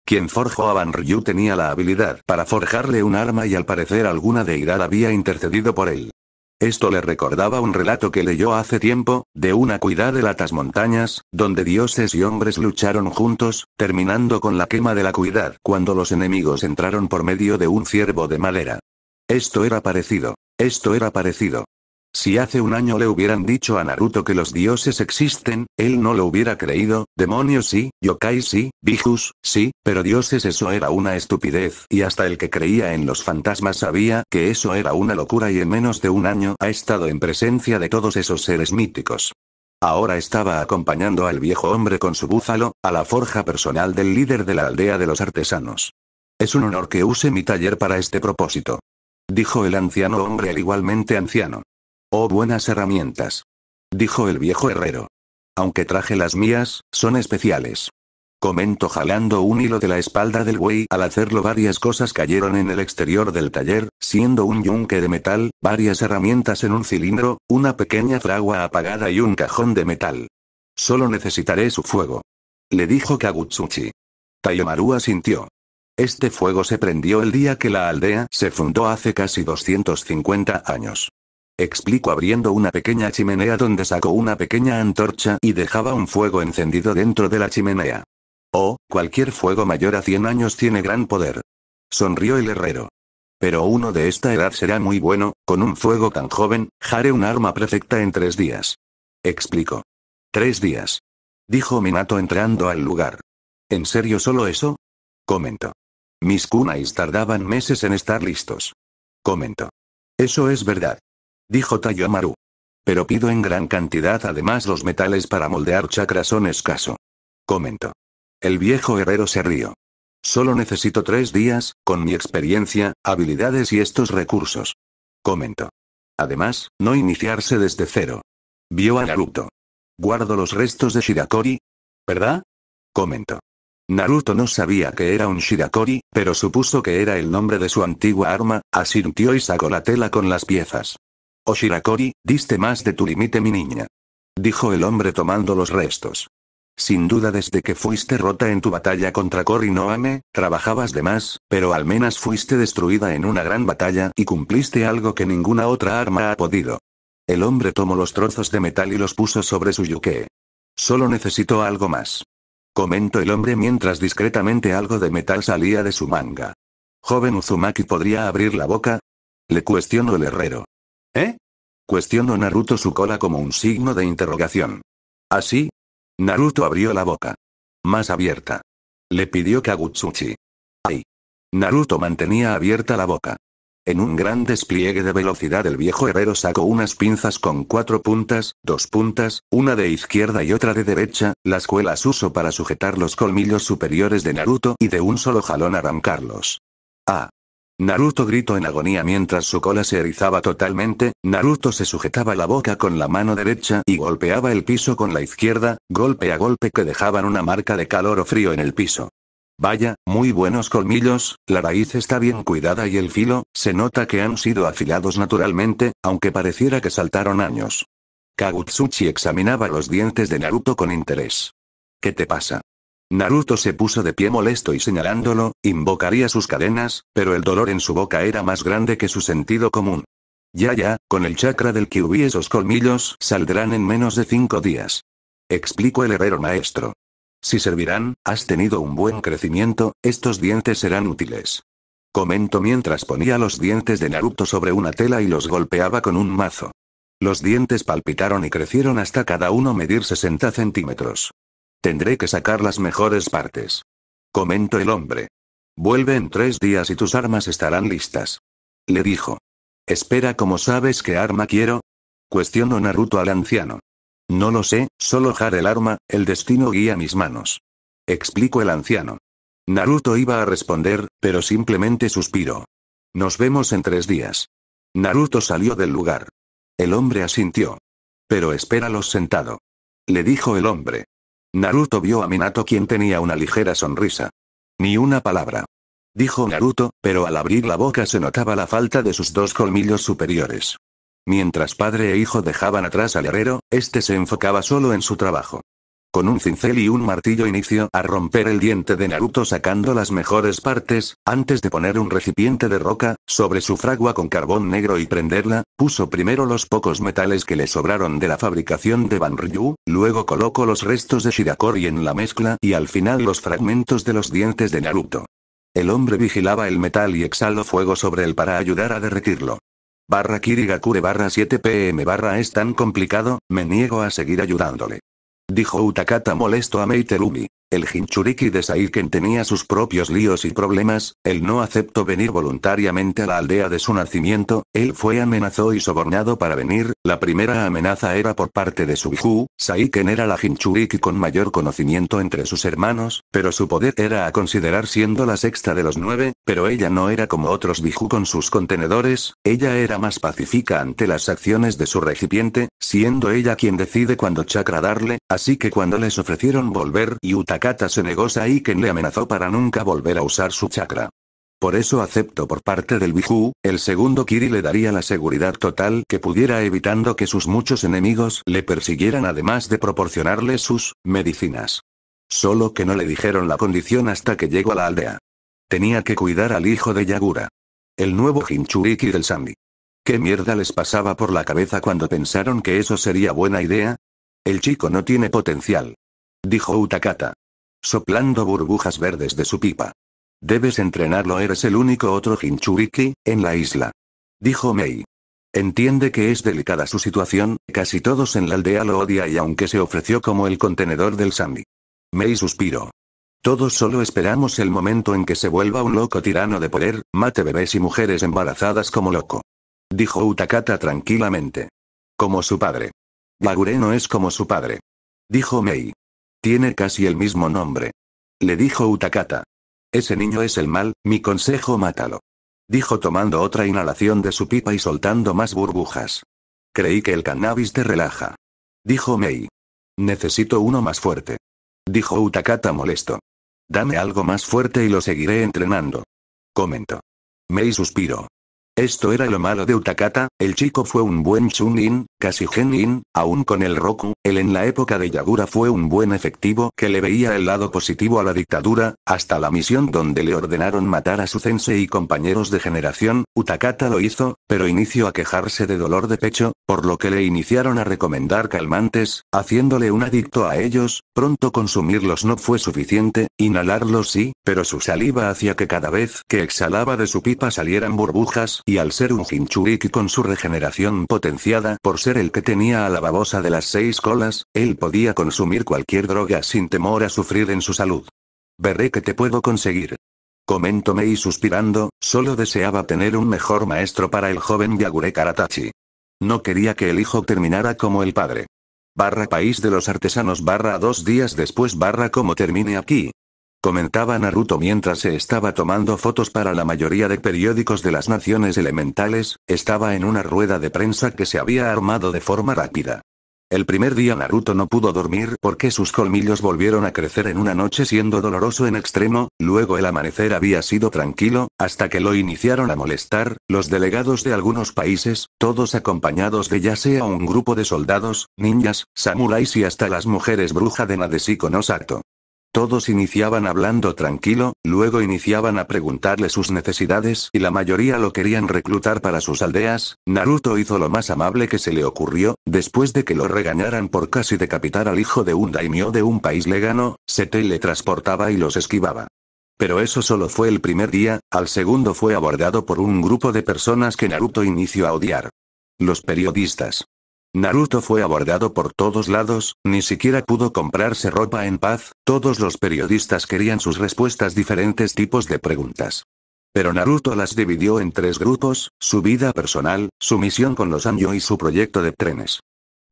Quien forjó a Banryu tenía la habilidad para forjarle un arma y al parecer alguna deidad había intercedido por él. Esto le recordaba un relato que leyó hace tiempo, de una cuidad de latas montañas, donde dioses y hombres lucharon juntos, terminando con la quema de la cuidad cuando los enemigos entraron por medio de un ciervo de madera. Esto era parecido. Esto era parecido. Si hace un año le hubieran dicho a Naruto que los dioses existen, él no lo hubiera creído, demonios sí, yokai sí, bijus, sí, pero dioses eso era una estupidez, y hasta el que creía en los fantasmas sabía que eso era una locura y en menos de un año ha estado en presencia de todos esos seres míticos. Ahora estaba acompañando al viejo hombre con su búfalo, a la forja personal del líder de la aldea de los artesanos. Es un honor que use mi taller para este propósito. Dijo el anciano hombre al igualmente anciano. Oh, buenas herramientas. Dijo el viejo herrero. Aunque traje las mías, son especiales. Comento jalando un hilo de la espalda del buey. Al hacerlo varias cosas cayeron en el exterior del taller, siendo un yunque de metal, varias herramientas en un cilindro, una pequeña fragua apagada y un cajón de metal. Solo necesitaré su fuego. Le dijo Kagutsuchi. Tayomaru asintió. Este fuego se prendió el día que la aldea se fundó hace casi 250 años explico abriendo una pequeña chimenea donde sacó una pequeña antorcha y dejaba un fuego encendido dentro de la chimenea. Oh, cualquier fuego mayor a 100 años tiene gran poder. Sonrió el herrero. Pero uno de esta edad será muy bueno, con un fuego tan joven, haré un arma perfecta en tres días. Explicó. Tres días. Dijo Minato entrando al lugar. ¿En serio solo eso? Comentó. Mis kunais tardaban meses en estar listos. Comentó. Eso es verdad dijo Tayomaru. Pero pido en gran cantidad además los metales para moldear chakras son escaso. Comento. El viejo herrero se rió. Solo necesito tres días, con mi experiencia, habilidades y estos recursos. Comento. Además, no iniciarse desde cero. Vio a Naruto. Guardo los restos de Shirakori. ¿Verdad? Comento. Naruto no sabía que era un Shirakori, pero supuso que era el nombre de su antigua arma, asintió y sacó la tela con las piezas. Oshirakori, diste más de tu límite mi niña. Dijo el hombre tomando los restos. Sin duda desde que fuiste rota en tu batalla contra Kori Noame, trabajabas de más, pero al menos fuiste destruida en una gran batalla y cumpliste algo que ninguna otra arma ha podido. El hombre tomó los trozos de metal y los puso sobre su yuke. Solo necesito algo más. Comentó el hombre mientras discretamente algo de metal salía de su manga. Joven Uzumaki podría abrir la boca, le cuestionó el herrero. Cuestionó Naruto su cola como un signo de interrogación. ¿Así? Naruto abrió la boca. Más abierta. Le pidió Kagutsuchi. ¡Ay! Naruto mantenía abierta la boca. En un gran despliegue de velocidad el viejo herrero sacó unas pinzas con cuatro puntas, dos puntas, una de izquierda y otra de derecha, las cuelas usó para sujetar los colmillos superiores de Naruto y de un solo jalón arrancarlos. Ah. Naruto gritó en agonía mientras su cola se erizaba totalmente, Naruto se sujetaba la boca con la mano derecha y golpeaba el piso con la izquierda, golpe a golpe que dejaban una marca de calor o frío en el piso. Vaya, muy buenos colmillos, la raíz está bien cuidada y el filo, se nota que han sido afilados naturalmente, aunque pareciera que saltaron años. Kagutsuchi examinaba los dientes de Naruto con interés. ¿Qué te pasa? Naruto se puso de pie molesto y señalándolo, invocaría sus cadenas, pero el dolor en su boca era más grande que su sentido común. Ya ya, con el chakra del Kyubi esos colmillos saldrán en menos de cinco días. Explicó el herrero maestro. Si servirán, has tenido un buen crecimiento, estos dientes serán útiles. Comentó mientras ponía los dientes de Naruto sobre una tela y los golpeaba con un mazo. Los dientes palpitaron y crecieron hasta cada uno medir 60 centímetros. Tendré que sacar las mejores partes. Comentó el hombre. Vuelve en tres días y tus armas estarán listas. Le dijo. Espera, como sabes qué arma quiero? Cuestionó Naruto al anciano. No lo sé, solo jar el arma, el destino guía mis manos. Explicó el anciano. Naruto iba a responder, pero simplemente suspiró. Nos vemos en tres días. Naruto salió del lugar. El hombre asintió. Pero espéralos sentado. Le dijo el hombre. Naruto vio a Minato quien tenía una ligera sonrisa. Ni una palabra. Dijo Naruto, pero al abrir la boca se notaba la falta de sus dos colmillos superiores. Mientras padre e hijo dejaban atrás al herrero, este se enfocaba solo en su trabajo. Con un cincel y un martillo inició a romper el diente de Naruto sacando las mejores partes, antes de poner un recipiente de roca, sobre su fragua con carbón negro y prenderla, puso primero los pocos metales que le sobraron de la fabricación de Banryu, luego colocó los restos de Shirakori en la mezcla y al final los fragmentos de los dientes de Naruto. El hombre vigilaba el metal y exhaló fuego sobre él para ayudar a derretirlo. Barra Kirigakure barra 7 pm barra es tan complicado, me niego a seguir ayudándole dijo Utakata molesto a Meiterumi. El Hinchuriki de Saiken tenía sus propios líos y problemas, él no aceptó venir voluntariamente a la aldea de su nacimiento, él fue amenazado y sobornado para venir, la primera amenaza era por parte de su Biju. Saiken era la Hinchuriki con mayor conocimiento entre sus hermanos, pero su poder era a considerar siendo la sexta de los nueve, pero ella no era como otros Biju con sus contenedores, ella era más pacífica ante las acciones de su recipiente, siendo ella quien decide cuando chakra darle, así que cuando les ofrecieron volver y Kata se negó a quien le amenazó para nunca volver a usar su chakra. Por eso acepto por parte del Biju, el segundo Kiri le daría la seguridad total que pudiera evitando que sus muchos enemigos le persiguieran además de proporcionarle sus medicinas. Solo que no le dijeron la condición hasta que llegó a la aldea. Tenía que cuidar al hijo de Yagura. El nuevo Hinchuriki del Sandy. ¿Qué mierda les pasaba por la cabeza cuando pensaron que eso sería buena idea? El chico no tiene potencial. Dijo Utakata soplando burbujas verdes de su pipa. Debes entrenarlo, eres el único otro Hinchuriki, en la isla. Dijo Mei. Entiende que es delicada su situación, casi todos en la aldea lo odia y aunque se ofreció como el contenedor del Sami. Mei suspiró. Todos solo esperamos el momento en que se vuelva un loco tirano de poder, mate bebés y mujeres embarazadas como loco. Dijo Utakata tranquilamente. Como su padre. Bagure no es como su padre. Dijo Mei. Tiene casi el mismo nombre. Le dijo Utakata. Ese niño es el mal, mi consejo mátalo. Dijo tomando otra inhalación de su pipa y soltando más burbujas. Creí que el cannabis te relaja. Dijo Mei. Necesito uno más fuerte. Dijo Utakata molesto. Dame algo más fuerte y lo seguiré entrenando. Comento. Mei suspiró. Esto era lo malo de Utakata, el chico fue un buen Chunin, casi Genin, aún con el Roku, él en la época de Yagura fue un buen efectivo que le veía el lado positivo a la dictadura, hasta la misión donde le ordenaron matar a su sensei y compañeros de generación, Utakata lo hizo, pero inició a quejarse de dolor de pecho, por lo que le iniciaron a recomendar calmantes, haciéndole un adicto a ellos, pronto consumirlos no fue suficiente, inhalarlos sí, pero su saliva hacía que cada vez que exhalaba de su pipa salieran burbujas, y al ser un Hinchuriki con su regeneración potenciada por ser el que tenía a la babosa de las seis colas, él podía consumir cualquier droga sin temor a sufrir en su salud. Veré que te puedo conseguir. Comentó y suspirando, solo deseaba tener un mejor maestro para el joven Yagure Karatachi. No quería que el hijo terminara como el padre. Barra país de los artesanos barra dos días después barra como termine aquí, comentaba Naruto mientras se estaba tomando fotos para la mayoría de periódicos de las naciones elementales, estaba en una rueda de prensa que se había armado de forma rápida. El primer día Naruto no pudo dormir porque sus colmillos volvieron a crecer en una noche siendo doloroso en extremo, luego el amanecer había sido tranquilo, hasta que lo iniciaron a molestar, los delegados de algunos países, todos acompañados de ya sea un grupo de soldados, ninjas, samuráis y hasta las mujeres bruja de Nadesico no Sato. Todos iniciaban hablando tranquilo, luego iniciaban a preguntarle sus necesidades y la mayoría lo querían reclutar para sus aldeas. Naruto hizo lo más amable que se le ocurrió, después de que lo regañaran por casi decapitar al hijo de un daimyo de un país legano, se teletransportaba y los esquivaba. Pero eso solo fue el primer día, al segundo fue abordado por un grupo de personas que Naruto inició a odiar. Los periodistas. Naruto fue abordado por todos lados, ni siquiera pudo comprarse ropa en paz, todos los periodistas querían sus respuestas diferentes tipos de preguntas. Pero Naruto las dividió en tres grupos, su vida personal, su misión con los Anjo y su proyecto de trenes.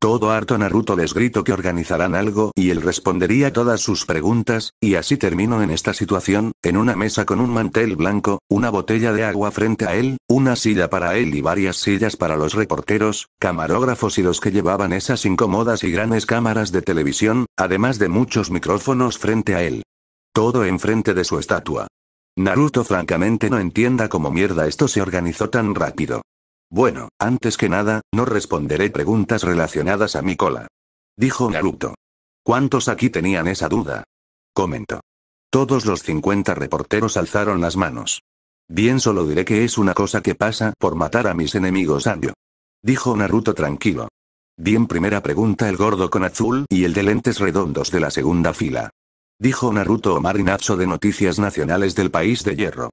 Todo harto Naruto les gritó que organizarán algo y él respondería todas sus preguntas, y así terminó en esta situación, en una mesa con un mantel blanco, una botella de agua frente a él, una silla para él y varias sillas para los reporteros, camarógrafos y los que llevaban esas incómodas y grandes cámaras de televisión, además de muchos micrófonos frente a él. Todo enfrente de su estatua. Naruto francamente no entienda cómo mierda esto se organizó tan rápido. Bueno, antes que nada, no responderé preguntas relacionadas a mi cola. Dijo Naruto. ¿Cuántos aquí tenían esa duda? Comentó. Todos los 50 reporteros alzaron las manos. Bien solo diré que es una cosa que pasa por matar a mis enemigos Anjo. Dijo Naruto tranquilo. Bien primera pregunta el gordo con azul y el de lentes redondos de la segunda fila. Dijo Naruto Omar Inazo de Noticias Nacionales del País de Hierro.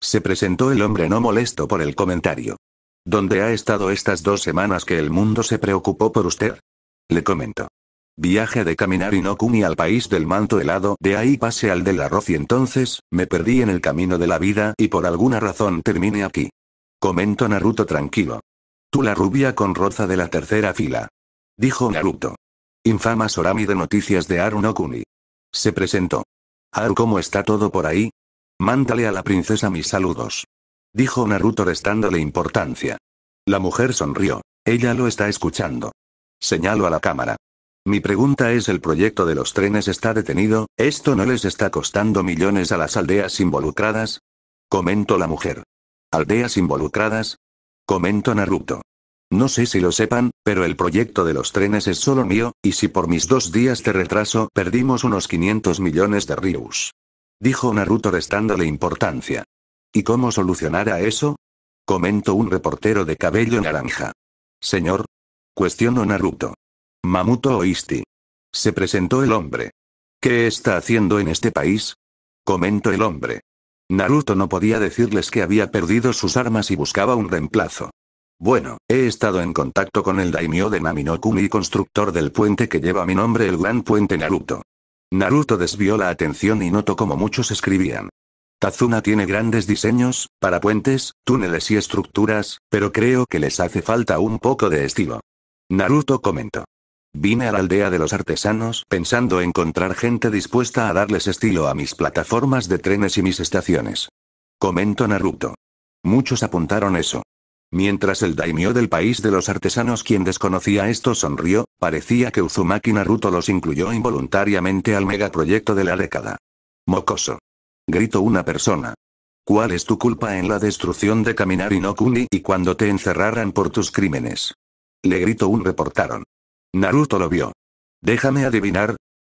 Se presentó el hombre no molesto por el comentario. ¿Dónde ha estado estas dos semanas que el mundo se preocupó por usted? Le comento. Viaje de caminar Inokuni al país del manto helado, de ahí pase al del arroz y entonces, me perdí en el camino de la vida y por alguna razón terminé aquí. Comento Naruto tranquilo. Tú la rubia con roza de la tercera fila. Dijo Naruto. Infama Sorami de noticias de Aru no Se presentó. Aru ¿cómo está todo por ahí? Mándale a la princesa mis saludos. Dijo Naruto restándole importancia. La mujer sonrió. Ella lo está escuchando. Señalo a la cámara. Mi pregunta es el proyecto de los trenes está detenido, ¿esto no les está costando millones a las aldeas involucradas? Comento la mujer. ¿Aldeas involucradas? comentó Naruto. No sé si lo sepan, pero el proyecto de los trenes es solo mío, y si por mis dos días de retraso perdimos unos 500 millones de rius. Dijo Naruto restándole importancia. ¿Y cómo solucionará eso? Comentó un reportero de cabello naranja. Señor. Cuestionó Naruto. Mamuto Oisti. Se presentó el hombre. ¿Qué está haciendo en este país? Comentó el hombre. Naruto no podía decirles que había perdido sus armas y buscaba un reemplazo. Bueno, he estado en contacto con el daimyo de y constructor del puente que lleva mi nombre, el Gran Puente Naruto. Naruto desvió la atención y notó como muchos escribían. Tazuna tiene grandes diseños, para puentes, túneles y estructuras, pero creo que les hace falta un poco de estilo. Naruto comentó. Vine a la aldea de los artesanos pensando encontrar gente dispuesta a darles estilo a mis plataformas de trenes y mis estaciones. Comento Naruto. Muchos apuntaron eso. Mientras el daimyo del país de los artesanos quien desconocía esto sonrió, parecía que Uzumaki Naruto los incluyó involuntariamente al megaproyecto de la década. Mocoso gritó una persona. ¿Cuál es tu culpa en la destrucción de Kaminari y y cuando te encerraran por tus crímenes? Le gritó un reportaron. Naruto lo vio. Déjame adivinar.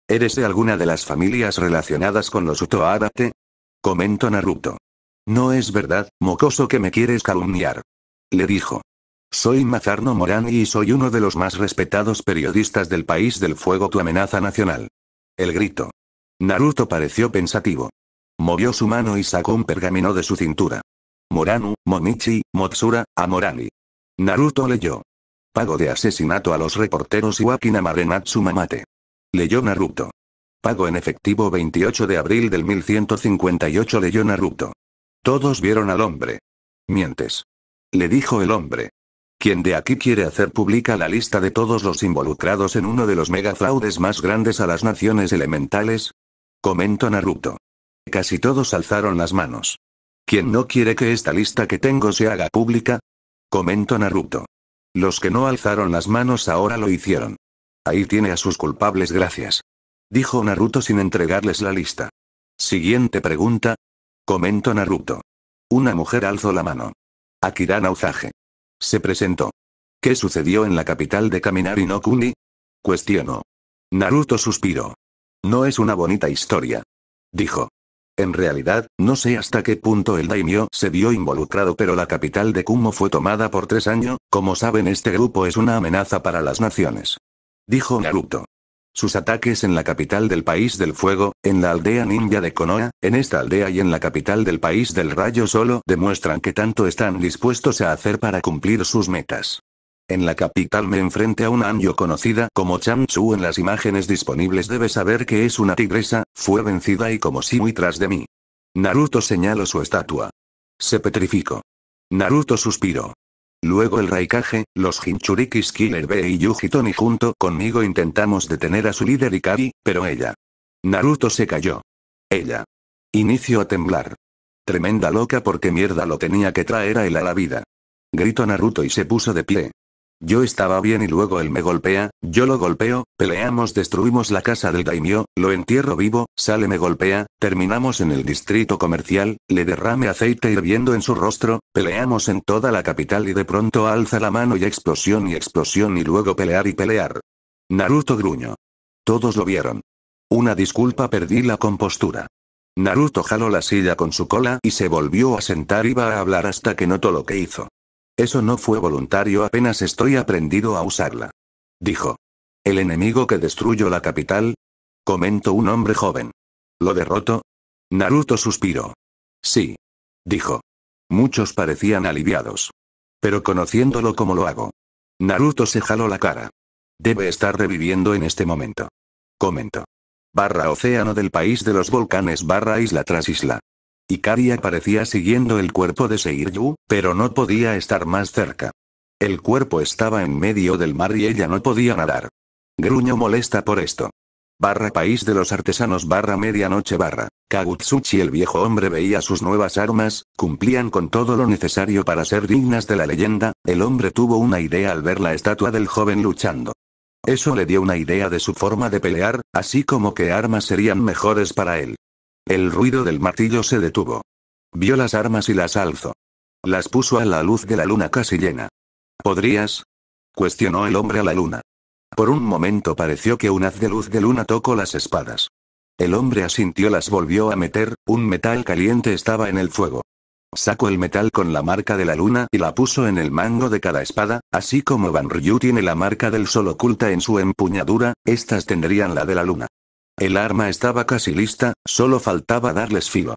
¿Eres de alguna de las familias relacionadas con los Utoarate? Comentó Naruto. No es verdad, mocoso que me quieres calumniar. Le dijo. Soy Mazarno Morani y soy uno de los más respetados periodistas del país del fuego tu amenaza nacional. El grito. Naruto pareció pensativo. Movió su mano y sacó un pergamino de su cintura. Moranu, Monichi, Motsura, Amorani. Naruto leyó. Pago de asesinato a los reporteros Iwakina Marenatsu Mamate. Leyó Naruto. Pago en efectivo 28 de abril del 1158 leyó Naruto. Todos vieron al hombre. Mientes. Le dijo el hombre. Quien de aquí quiere hacer pública la lista de todos los involucrados en uno de los megafraudes más grandes a las naciones elementales? Comentó Naruto. Casi todos alzaron las manos. ¿Quién no quiere que esta lista que tengo se haga pública? Comentó Naruto. Los que no alzaron las manos ahora lo hicieron. Ahí tiene a sus culpables, gracias. Dijo Naruto sin entregarles la lista. Siguiente pregunta. Comento Naruto. Una mujer alzó la mano. Akira Nauzaje. Se presentó. ¿Qué sucedió en la capital de Kaminari no Kuni? Cuestionó. Naruto suspiró. No es una bonita historia. Dijo. En realidad, no sé hasta qué punto el daimyo se vio involucrado pero la capital de Kumo fue tomada por tres años, como saben este grupo es una amenaza para las naciones. Dijo Naruto. Sus ataques en la capital del País del Fuego, en la aldea ninja de Konoha, en esta aldea y en la capital del País del Rayo solo demuestran que tanto están dispuestos a hacer para cumplir sus metas. En la capital me enfrente a una Anjo conocida como Chu en las imágenes disponibles debe saber que es una tigresa, fue vencida y como si muy tras de mí. Naruto señaló su estatua. Se petrificó. Naruto suspiró. Luego el Raikage, los Hinchurikis Killer B y Yuji junto conmigo intentamos detener a su líder Ikari, pero ella. Naruto se cayó. Ella. Inicio a temblar. Tremenda loca porque mierda lo tenía que traer a él a la vida. Gritó Naruto y se puso de pie. Yo estaba bien y luego él me golpea, yo lo golpeo, peleamos, destruimos la casa del daimio, lo entierro vivo, sale me golpea, terminamos en el distrito comercial, le derrame aceite hirviendo en su rostro, peleamos en toda la capital y de pronto alza la mano y explosión y explosión y luego pelear y pelear. Naruto gruño. Todos lo vieron. Una disculpa perdí la compostura. Naruto jaló la silla con su cola y se volvió a sentar. y Iba a hablar hasta que notó lo que hizo. Eso no fue voluntario, apenas estoy aprendido a usarla. Dijo. El enemigo que destruyó la capital. Comentó un hombre joven. ¿Lo derrotó? Naruto suspiró. Sí. Dijo. Muchos parecían aliviados. Pero conociéndolo como lo hago. Naruto se jaló la cara. Debe estar reviviendo en este momento. Comentó. Barra océano del país de los volcanes barra isla tras isla. Ikari parecía siguiendo el cuerpo de Seiryu, pero no podía estar más cerca. El cuerpo estaba en medio del mar y ella no podía nadar. Gruño molesta por esto. Barra país de los artesanos barra medianoche barra. Kagutsuchi el viejo hombre veía sus nuevas armas, cumplían con todo lo necesario para ser dignas de la leyenda, el hombre tuvo una idea al ver la estatua del joven luchando. Eso le dio una idea de su forma de pelear, así como qué armas serían mejores para él. El ruido del martillo se detuvo. Vio las armas y las alzó. Las puso a la luz de la luna casi llena. ¿Podrías? cuestionó el hombre a la luna. Por un momento pareció que un haz de luz de luna tocó las espadas. El hombre asintió, las volvió a meter, un metal caliente estaba en el fuego. Sacó el metal con la marca de la luna y la puso en el mango de cada espada, así como Van Ryu tiene la marca del sol oculta en su empuñadura, estas tendrían la de la luna. El arma estaba casi lista, solo faltaba darles filo.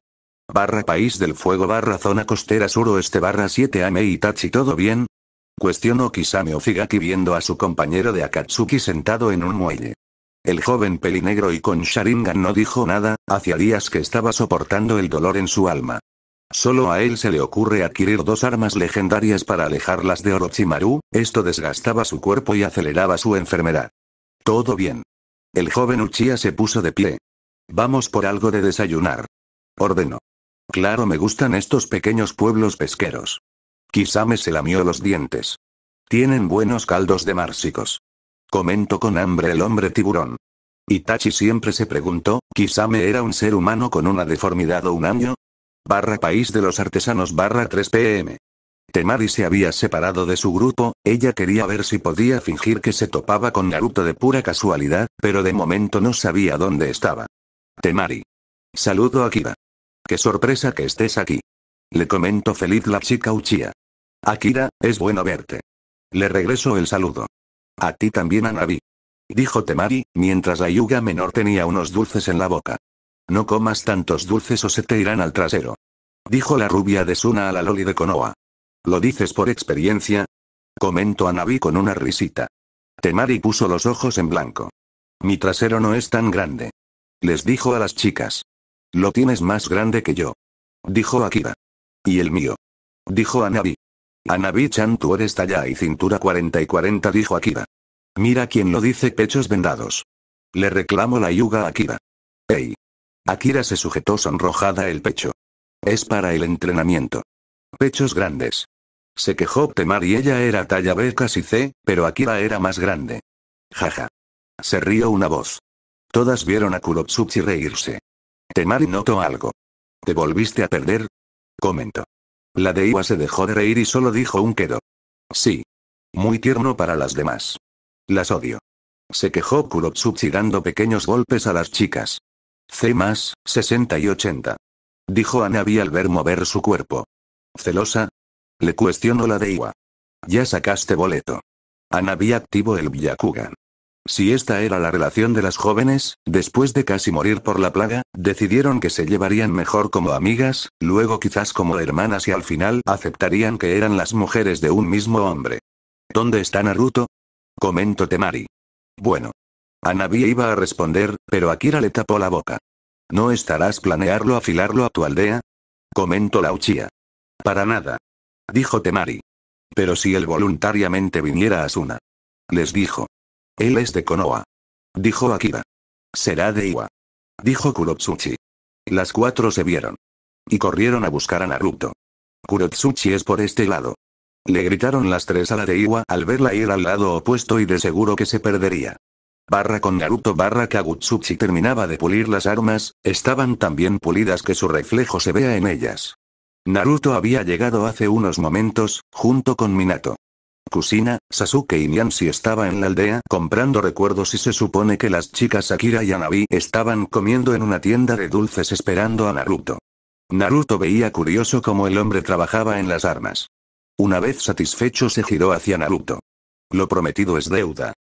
Barra País del Fuego barra Zona Costera Suroeste barra 7 Ame Itachi ¿Todo bien? Cuestionó Kisame Ofigaki viendo a su compañero de Akatsuki sentado en un muelle. El joven pelinegro y con Sharingan no dijo nada, hacía días que estaba soportando el dolor en su alma. Solo a él se le ocurre adquirir dos armas legendarias para alejarlas de Orochimaru, esto desgastaba su cuerpo y aceleraba su enfermedad. Todo bien. El joven Uchía se puso de pie. Vamos por algo de desayunar. Ordenó. Claro me gustan estos pequeños pueblos pesqueros. Kisame se lamió los dientes. Tienen buenos caldos de mársicos. Comentó con hambre el hombre tiburón. Itachi siempre se preguntó, Kisame era un ser humano con una deformidad o un año. Barra país de los artesanos barra 3 pm. Temari se había separado de su grupo, ella quería ver si podía fingir que se topaba con Naruto de pura casualidad, pero de momento no sabía dónde estaba. Temari. Saludo Akira. Qué sorpresa que estés aquí. Le comento feliz la chica Uchiha. Akira, es bueno verte. Le regreso el saludo. A ti también Anabi. Dijo Temari, mientras la yuga menor tenía unos dulces en la boca. No comas tantos dulces o se te irán al trasero. Dijo la rubia de Suna a la loli de Konoha. ¿Lo dices por experiencia? Comentó a con una risita. Temari puso los ojos en blanco. Mi trasero no es tan grande. Les dijo a las chicas. Lo tienes más grande que yo. Dijo Akira. Y el mío. Dijo Anabi. Anabi-chan tú eres talla y cintura 40 y 40 dijo Akira. Mira quién lo dice pechos vendados. Le reclamo la yuga a Akira. ¡Ey! Akira se sujetó sonrojada el pecho. Es para el entrenamiento. Pechos grandes. Se quejó Temari y ella era talla B casi C, pero Akira era más grande. Jaja. Se rió una voz. Todas vieron a Kurotsuchi reírse. Temari notó algo. ¿Te volviste a perder? Comentó. La de Iwa se dejó de reír y solo dijo un quedo. Sí. Muy tierno para las demás. Las odio. Se quejó Kurotsuchi dando pequeños golpes a las chicas. C más, 60 y 80. Dijo Anabi al ver mover su cuerpo. ¿Celosa? Le cuestionó la de Iwa. Ya sacaste boleto. Anabi activó activo el Byakugan. Si esta era la relación de las jóvenes, después de casi morir por la plaga, decidieron que se llevarían mejor como amigas, luego quizás como hermanas y al final aceptarían que eran las mujeres de un mismo hombre. ¿Dónde está Naruto? Comentó Temari. Bueno. Anabi iba a responder, pero Akira le tapó la boca. ¿No estarás planearlo afilarlo a tu aldea? Comentó la para nada. Dijo Temari. Pero si él voluntariamente viniera a Suna, Les dijo. Él es de Konoha. Dijo Akira. Será de Iwa. Dijo Kurotsuchi. Las cuatro se vieron. Y corrieron a buscar a Naruto. Kurotsuchi es por este lado. Le gritaron las tres a la de Iwa al verla ir al lado opuesto y de seguro que se perdería. Barra con Naruto barra Kagutsuchi terminaba de pulir las armas, estaban tan bien pulidas que su reflejo se vea en ellas. Naruto había llegado hace unos momentos, junto con Minato. Kusina, Sasuke y Miansi estaba en la aldea comprando recuerdos y se supone que las chicas Akira y Anabi estaban comiendo en una tienda de dulces esperando a Naruto. Naruto veía curioso cómo el hombre trabajaba en las armas. Una vez satisfecho se giró hacia Naruto. Lo prometido es deuda.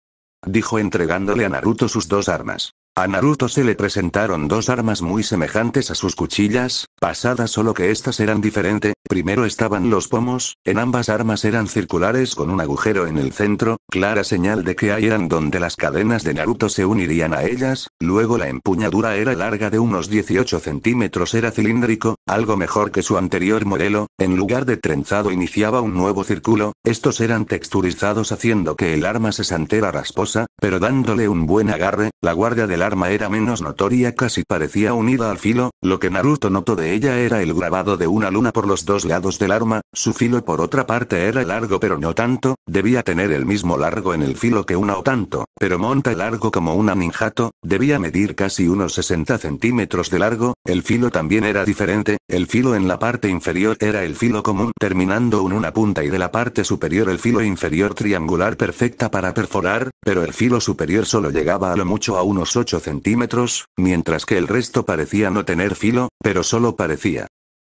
Dijo entregándole a Naruto sus dos armas. A Naruto se le presentaron dos armas muy semejantes a sus cuchillas, pasadas solo que estas eran diferentes. primero estaban los pomos, en ambas armas eran circulares con un agujero en el centro, clara señal de que ahí eran donde las cadenas de Naruto se unirían a ellas, luego la empuñadura era larga de unos 18 centímetros era cilíndrico, algo mejor que su anterior modelo, en lugar de trenzado iniciaba un nuevo círculo, estos eran texturizados haciendo que el arma se santera rasposa, pero dándole un buen agarre, la guardia del arma era menos notoria, casi parecía unida al filo, lo que Naruto notó de ella era el grabado de una luna por los dos lados del arma, su filo por otra parte era largo pero no tanto, debía tener el mismo largo en el filo que una o tanto, pero monta largo como una ninjato, debía medir casi unos 60 centímetros de largo, el filo también era diferente, el filo en la parte inferior era el filo común terminando en una punta y de la parte superior el filo inferior triangular perfecta para perforar, pero el filo superior solo llegaba a lo mucho a unos 8 centímetros, mientras que el resto parecía no tener filo, pero solo parecía.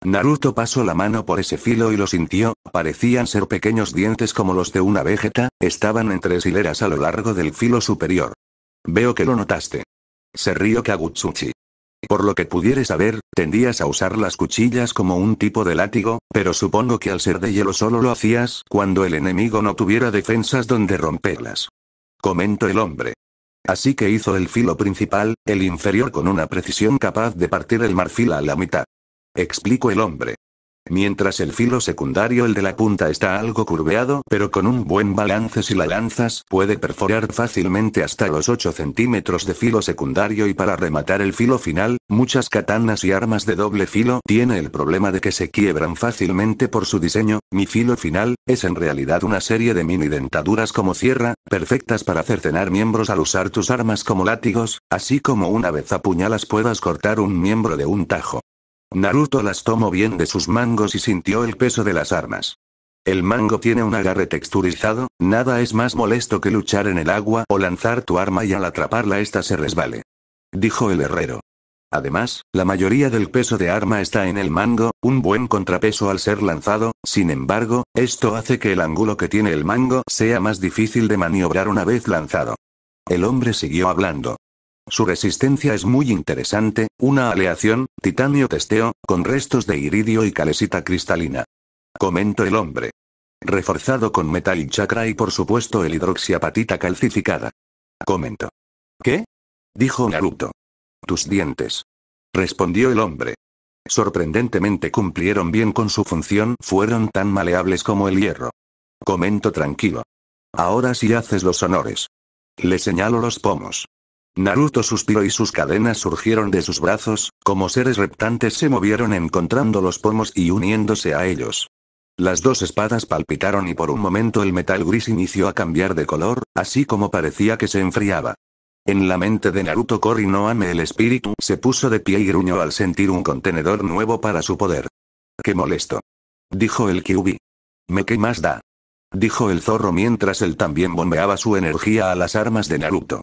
Naruto pasó la mano por ese filo y lo sintió, parecían ser pequeños dientes como los de una vegeta, estaban en tres hileras a lo largo del filo superior. Veo que lo notaste. Se rió Kagutsuchi. Por lo que pudieres saber, tendías a usar las cuchillas como un tipo de látigo, pero supongo que al ser de hielo solo lo hacías cuando el enemigo no tuviera defensas donde romperlas comentó el hombre. Así que hizo el filo principal, el inferior con una precisión capaz de partir el marfil a la mitad. Explicó el hombre mientras el filo secundario, el de la punta, está algo curveado, pero con un buen balance si la lanzas puede perforar fácilmente hasta los 8 centímetros de filo secundario y para rematar el filo final, muchas katanas y armas de doble filo tiene el problema de que se quiebran fácilmente por su diseño, mi filo final, es en realidad una serie de mini dentaduras como sierra, perfectas para cercenar miembros al usar tus armas como látigos, así como una vez apuñalas puedas cortar un miembro de un tajo. Naruto las tomó bien de sus mangos y sintió el peso de las armas. El mango tiene un agarre texturizado, nada es más molesto que luchar en el agua o lanzar tu arma y al atraparla esta se resbale. Dijo el herrero. Además, la mayoría del peso de arma está en el mango, un buen contrapeso al ser lanzado, sin embargo, esto hace que el ángulo que tiene el mango sea más difícil de maniobrar una vez lanzado. El hombre siguió hablando. Su resistencia es muy interesante, una aleación, titanio testeo, con restos de iridio y calesita cristalina. Comento el hombre. Reforzado con metal y chakra y por supuesto el hidroxiapatita calcificada. Comento. ¿Qué? Dijo Naruto. Tus dientes. Respondió el hombre. Sorprendentemente cumplieron bien con su función, fueron tan maleables como el hierro. Comento tranquilo. Ahora sí haces los honores. Le señalo los pomos. Naruto suspiró y sus cadenas surgieron de sus brazos, como seres reptantes se movieron encontrando los pomos y uniéndose a ellos. Las dos espadas palpitaron y por un momento el metal gris inició a cambiar de color, así como parecía que se enfriaba. En la mente de Naruto Kori no el espíritu se puso de pie y gruñó al sentir un contenedor nuevo para su poder. ¡Qué molesto! Dijo el Kyubi. ¿Me qué más da? Dijo el zorro mientras él también bombeaba su energía a las armas de Naruto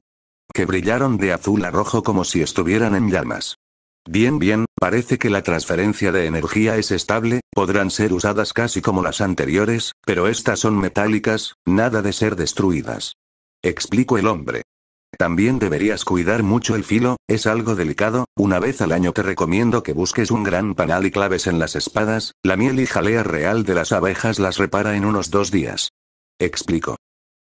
que brillaron de azul a rojo como si estuvieran en llamas. Bien, bien, parece que la transferencia de energía es estable, podrán ser usadas casi como las anteriores, pero estas son metálicas, nada de ser destruidas. Explico el hombre. También deberías cuidar mucho el filo, es algo delicado, una vez al año te recomiendo que busques un gran panal y claves en las espadas, la miel y jalea real de las abejas las repara en unos dos días. Explico.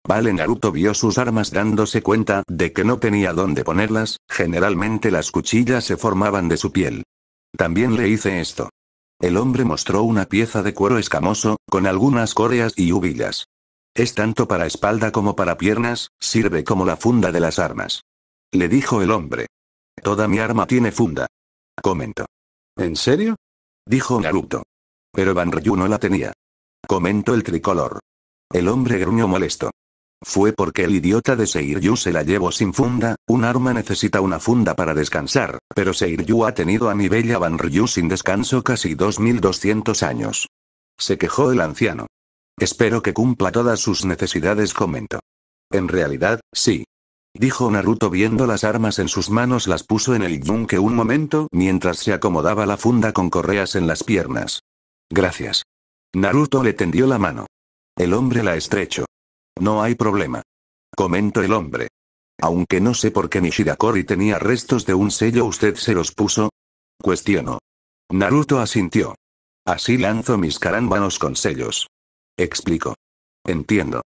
Vale Naruto vio sus armas dándose cuenta de que no tenía dónde ponerlas, generalmente las cuchillas se formaban de su piel. También le hice esto. El hombre mostró una pieza de cuero escamoso, con algunas correas y ubillas. Es tanto para espalda como para piernas, sirve como la funda de las armas. Le dijo el hombre. Toda mi arma tiene funda. Comentó. ¿En serio? Dijo Naruto. Pero Banryu no la tenía. Comentó el tricolor. El hombre gruñó molesto. Fue porque el idiota de Seiryu se la llevó sin funda, un arma necesita una funda para descansar, pero Seiryu ha tenido a mi bella Banryu sin descanso casi 2200 años. Se quejó el anciano. Espero que cumpla todas sus necesidades, comentó. En realidad, sí. Dijo Naruto viendo las armas en sus manos, las puso en el yunque un momento mientras se acomodaba la funda con correas en las piernas. Gracias. Naruto le tendió la mano. El hombre la estrechó. No hay problema. Comento el hombre. Aunque no sé por qué Nishida tenía restos de un sello, ¿usted se los puso? Cuestiono. Naruto asintió. Así lanzo mis carámbanos con sellos. Explico. Entiendo.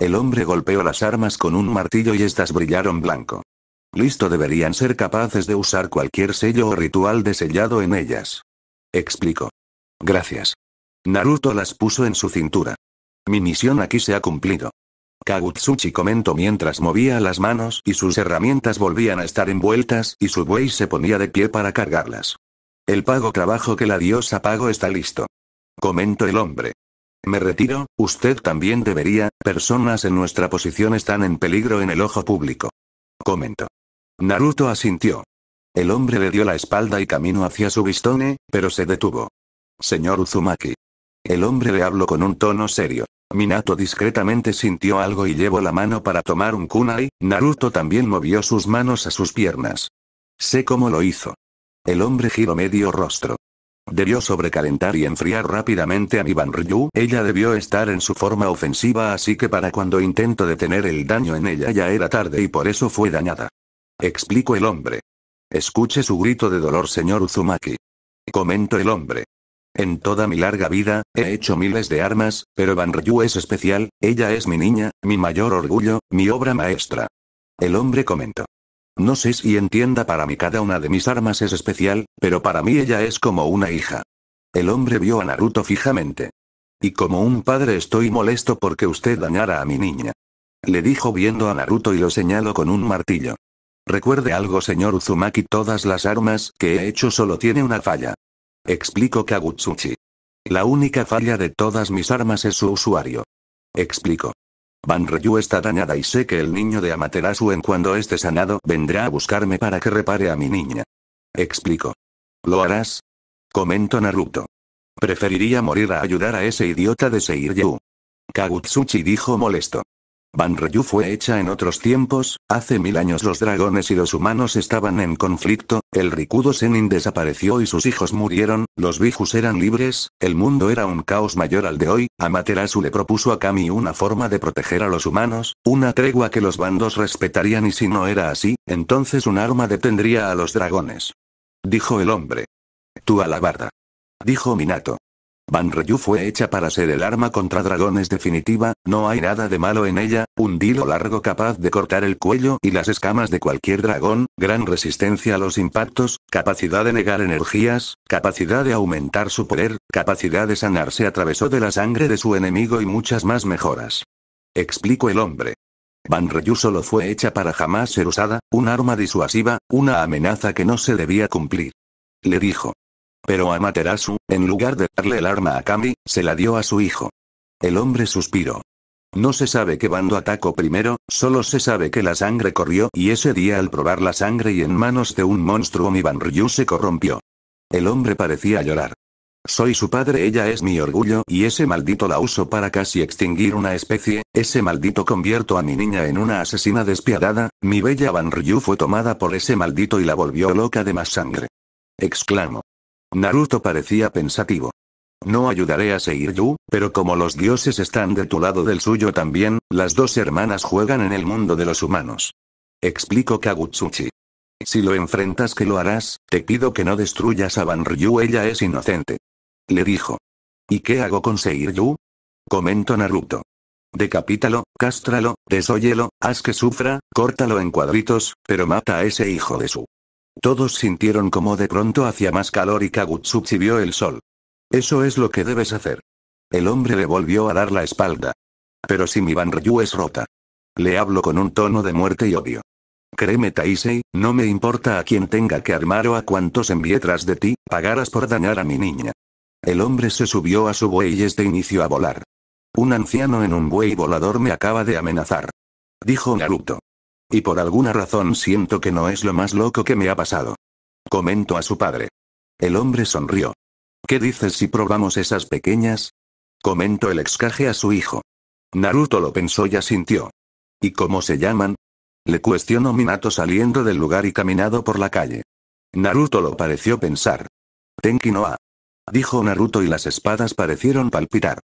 El hombre golpeó las armas con un martillo y estas brillaron blanco. Listo deberían ser capaces de usar cualquier sello o ritual de sellado en ellas. Explico. Gracias. Naruto las puso en su cintura. Mi misión aquí se ha cumplido. Kagutsuchi comentó mientras movía las manos y sus herramientas volvían a estar envueltas y su buey se ponía de pie para cargarlas. El pago trabajo que la diosa pago está listo. comentó el hombre. Me retiro, usted también debería, personas en nuestra posición están en peligro en el ojo público. comentó Naruto asintió. El hombre le dio la espalda y camino hacia su bistone, pero se detuvo. Señor Uzumaki. El hombre le habló con un tono serio. Minato discretamente sintió algo y llevó la mano para tomar un kunai, Naruto también movió sus manos a sus piernas. Sé cómo lo hizo. El hombre giró medio rostro. Debió sobrecalentar y enfriar rápidamente a Niban Ryu. Ella debió estar en su forma ofensiva, así que para cuando intento detener el daño en ella ya era tarde y por eso fue dañada. Explico el hombre. Escuche su grito de dolor, señor Uzumaki. Comento el hombre. En toda mi larga vida, he hecho miles de armas, pero Banryu es especial, ella es mi niña, mi mayor orgullo, mi obra maestra. El hombre comentó. No sé si entienda para mí cada una de mis armas es especial, pero para mí ella es como una hija. El hombre vio a Naruto fijamente. Y como un padre estoy molesto porque usted dañara a mi niña. Le dijo viendo a Naruto y lo señaló con un martillo. Recuerde algo señor Uzumaki todas las armas que he hecho solo tiene una falla. Explico Kagutsuchi. La única falla de todas mis armas es su usuario. Explico. Banryu está dañada y sé que el niño de Amaterasu en cuando esté sanado vendrá a buscarme para que repare a mi niña. Explico. ¿Lo harás? Comento Naruto. Preferiría morir a ayudar a ese idiota de Seiryu. Kagutsuchi dijo molesto. Banryu fue hecha en otros tiempos, hace mil años los dragones y los humanos estaban en conflicto, el Rikudo Senin desapareció y sus hijos murieron, los Bijus eran libres, el mundo era un caos mayor al de hoy, Amaterasu le propuso a Kami una forma de proteger a los humanos, una tregua que los bandos respetarían y si no era así, entonces un arma detendría a los dragones. Dijo el hombre. Tu alabarda. Dijo Minato. Banryu fue hecha para ser el arma contra dragones definitiva, no hay nada de malo en ella, un dilo largo capaz de cortar el cuello y las escamas de cualquier dragón, gran resistencia a los impactos, capacidad de negar energías, capacidad de aumentar su poder, capacidad de sanarse a través de la sangre de su enemigo y muchas más mejoras. Explicó el hombre. Banryu solo fue hecha para jamás ser usada, un arma disuasiva, una amenaza que no se debía cumplir. Le dijo. Pero Amaterasu, en lugar de darle el arma a Kami, se la dio a su hijo. El hombre suspiró. No se sabe qué bando atacó primero, solo se sabe que la sangre corrió y ese día al probar la sangre y en manos de un monstruo mi Banryu se corrompió. El hombre parecía llorar. Soy su padre, ella es mi orgullo y ese maldito la uso para casi extinguir una especie, ese maldito convierto a mi niña en una asesina despiadada, mi bella Banryu fue tomada por ese maldito y la volvió loca de más sangre. Exclamo. Naruto parecía pensativo. No ayudaré a Seiryu, pero como los dioses están de tu lado del suyo también, las dos hermanas juegan en el mundo de los humanos. Explicó Kagutsuchi. Si lo enfrentas que lo harás, te pido que no destruyas a Banryu ella es inocente. Le dijo. ¿Y qué hago con Seiryu? Comento Naruto. Decapítalo, cástralo, desóyelo, haz que sufra, córtalo en cuadritos, pero mata a ese hijo de su. Todos sintieron como de pronto hacía más calor y Kagutsuchi vio el sol. Eso es lo que debes hacer. El hombre le volvió a dar la espalda. Pero si mi Banryu es rota. Le hablo con un tono de muerte y odio. Créeme Taisei, no me importa a quien tenga que armar o a cuántos envíe tras de ti, pagarás por dañar a mi niña. El hombre se subió a su buey y este inició a volar. Un anciano en un buey volador me acaba de amenazar. Dijo Naruto. Y por alguna razón siento que no es lo más loco que me ha pasado. Comento a su padre. El hombre sonrió. ¿Qué dices si probamos esas pequeñas? Comento el excaje a su hijo. Naruto lo pensó y asintió. ¿Y cómo se llaman? Le cuestionó Minato saliendo del lugar y caminado por la calle. Naruto lo pareció pensar. Tenki Noa. Dijo Naruto y las espadas parecieron palpitar.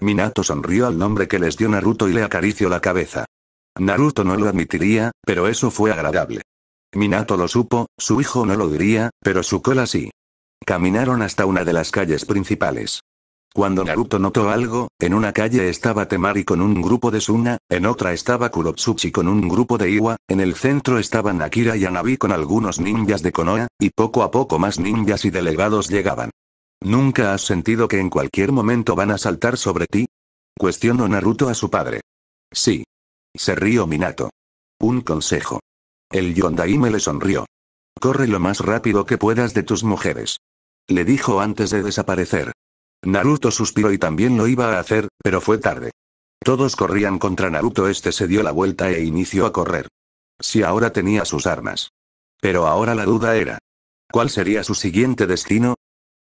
Minato sonrió al nombre que les dio Naruto y le acarició la cabeza. Naruto no lo admitiría, pero eso fue agradable. Minato lo supo, su hijo no lo diría, pero su cola sí. Caminaron hasta una de las calles principales. Cuando Naruto notó algo, en una calle estaba Temari con un grupo de Suna, en otra estaba Kurotsuchi con un grupo de Iwa, en el centro estaban Akira y Anabi con algunos ninjas de Konoha, y poco a poco más ninjas y delegados llegaban. ¿Nunca has sentido que en cualquier momento van a saltar sobre ti? Cuestionó Naruto a su padre. Sí. Se rió Minato. Un consejo. El Yondaime le sonrió. Corre lo más rápido que puedas de tus mujeres. Le dijo antes de desaparecer. Naruto suspiró y también lo iba a hacer, pero fue tarde. Todos corrían contra Naruto, este se dio la vuelta e inició a correr. Si ahora tenía sus armas. Pero ahora la duda era. ¿Cuál sería su siguiente destino?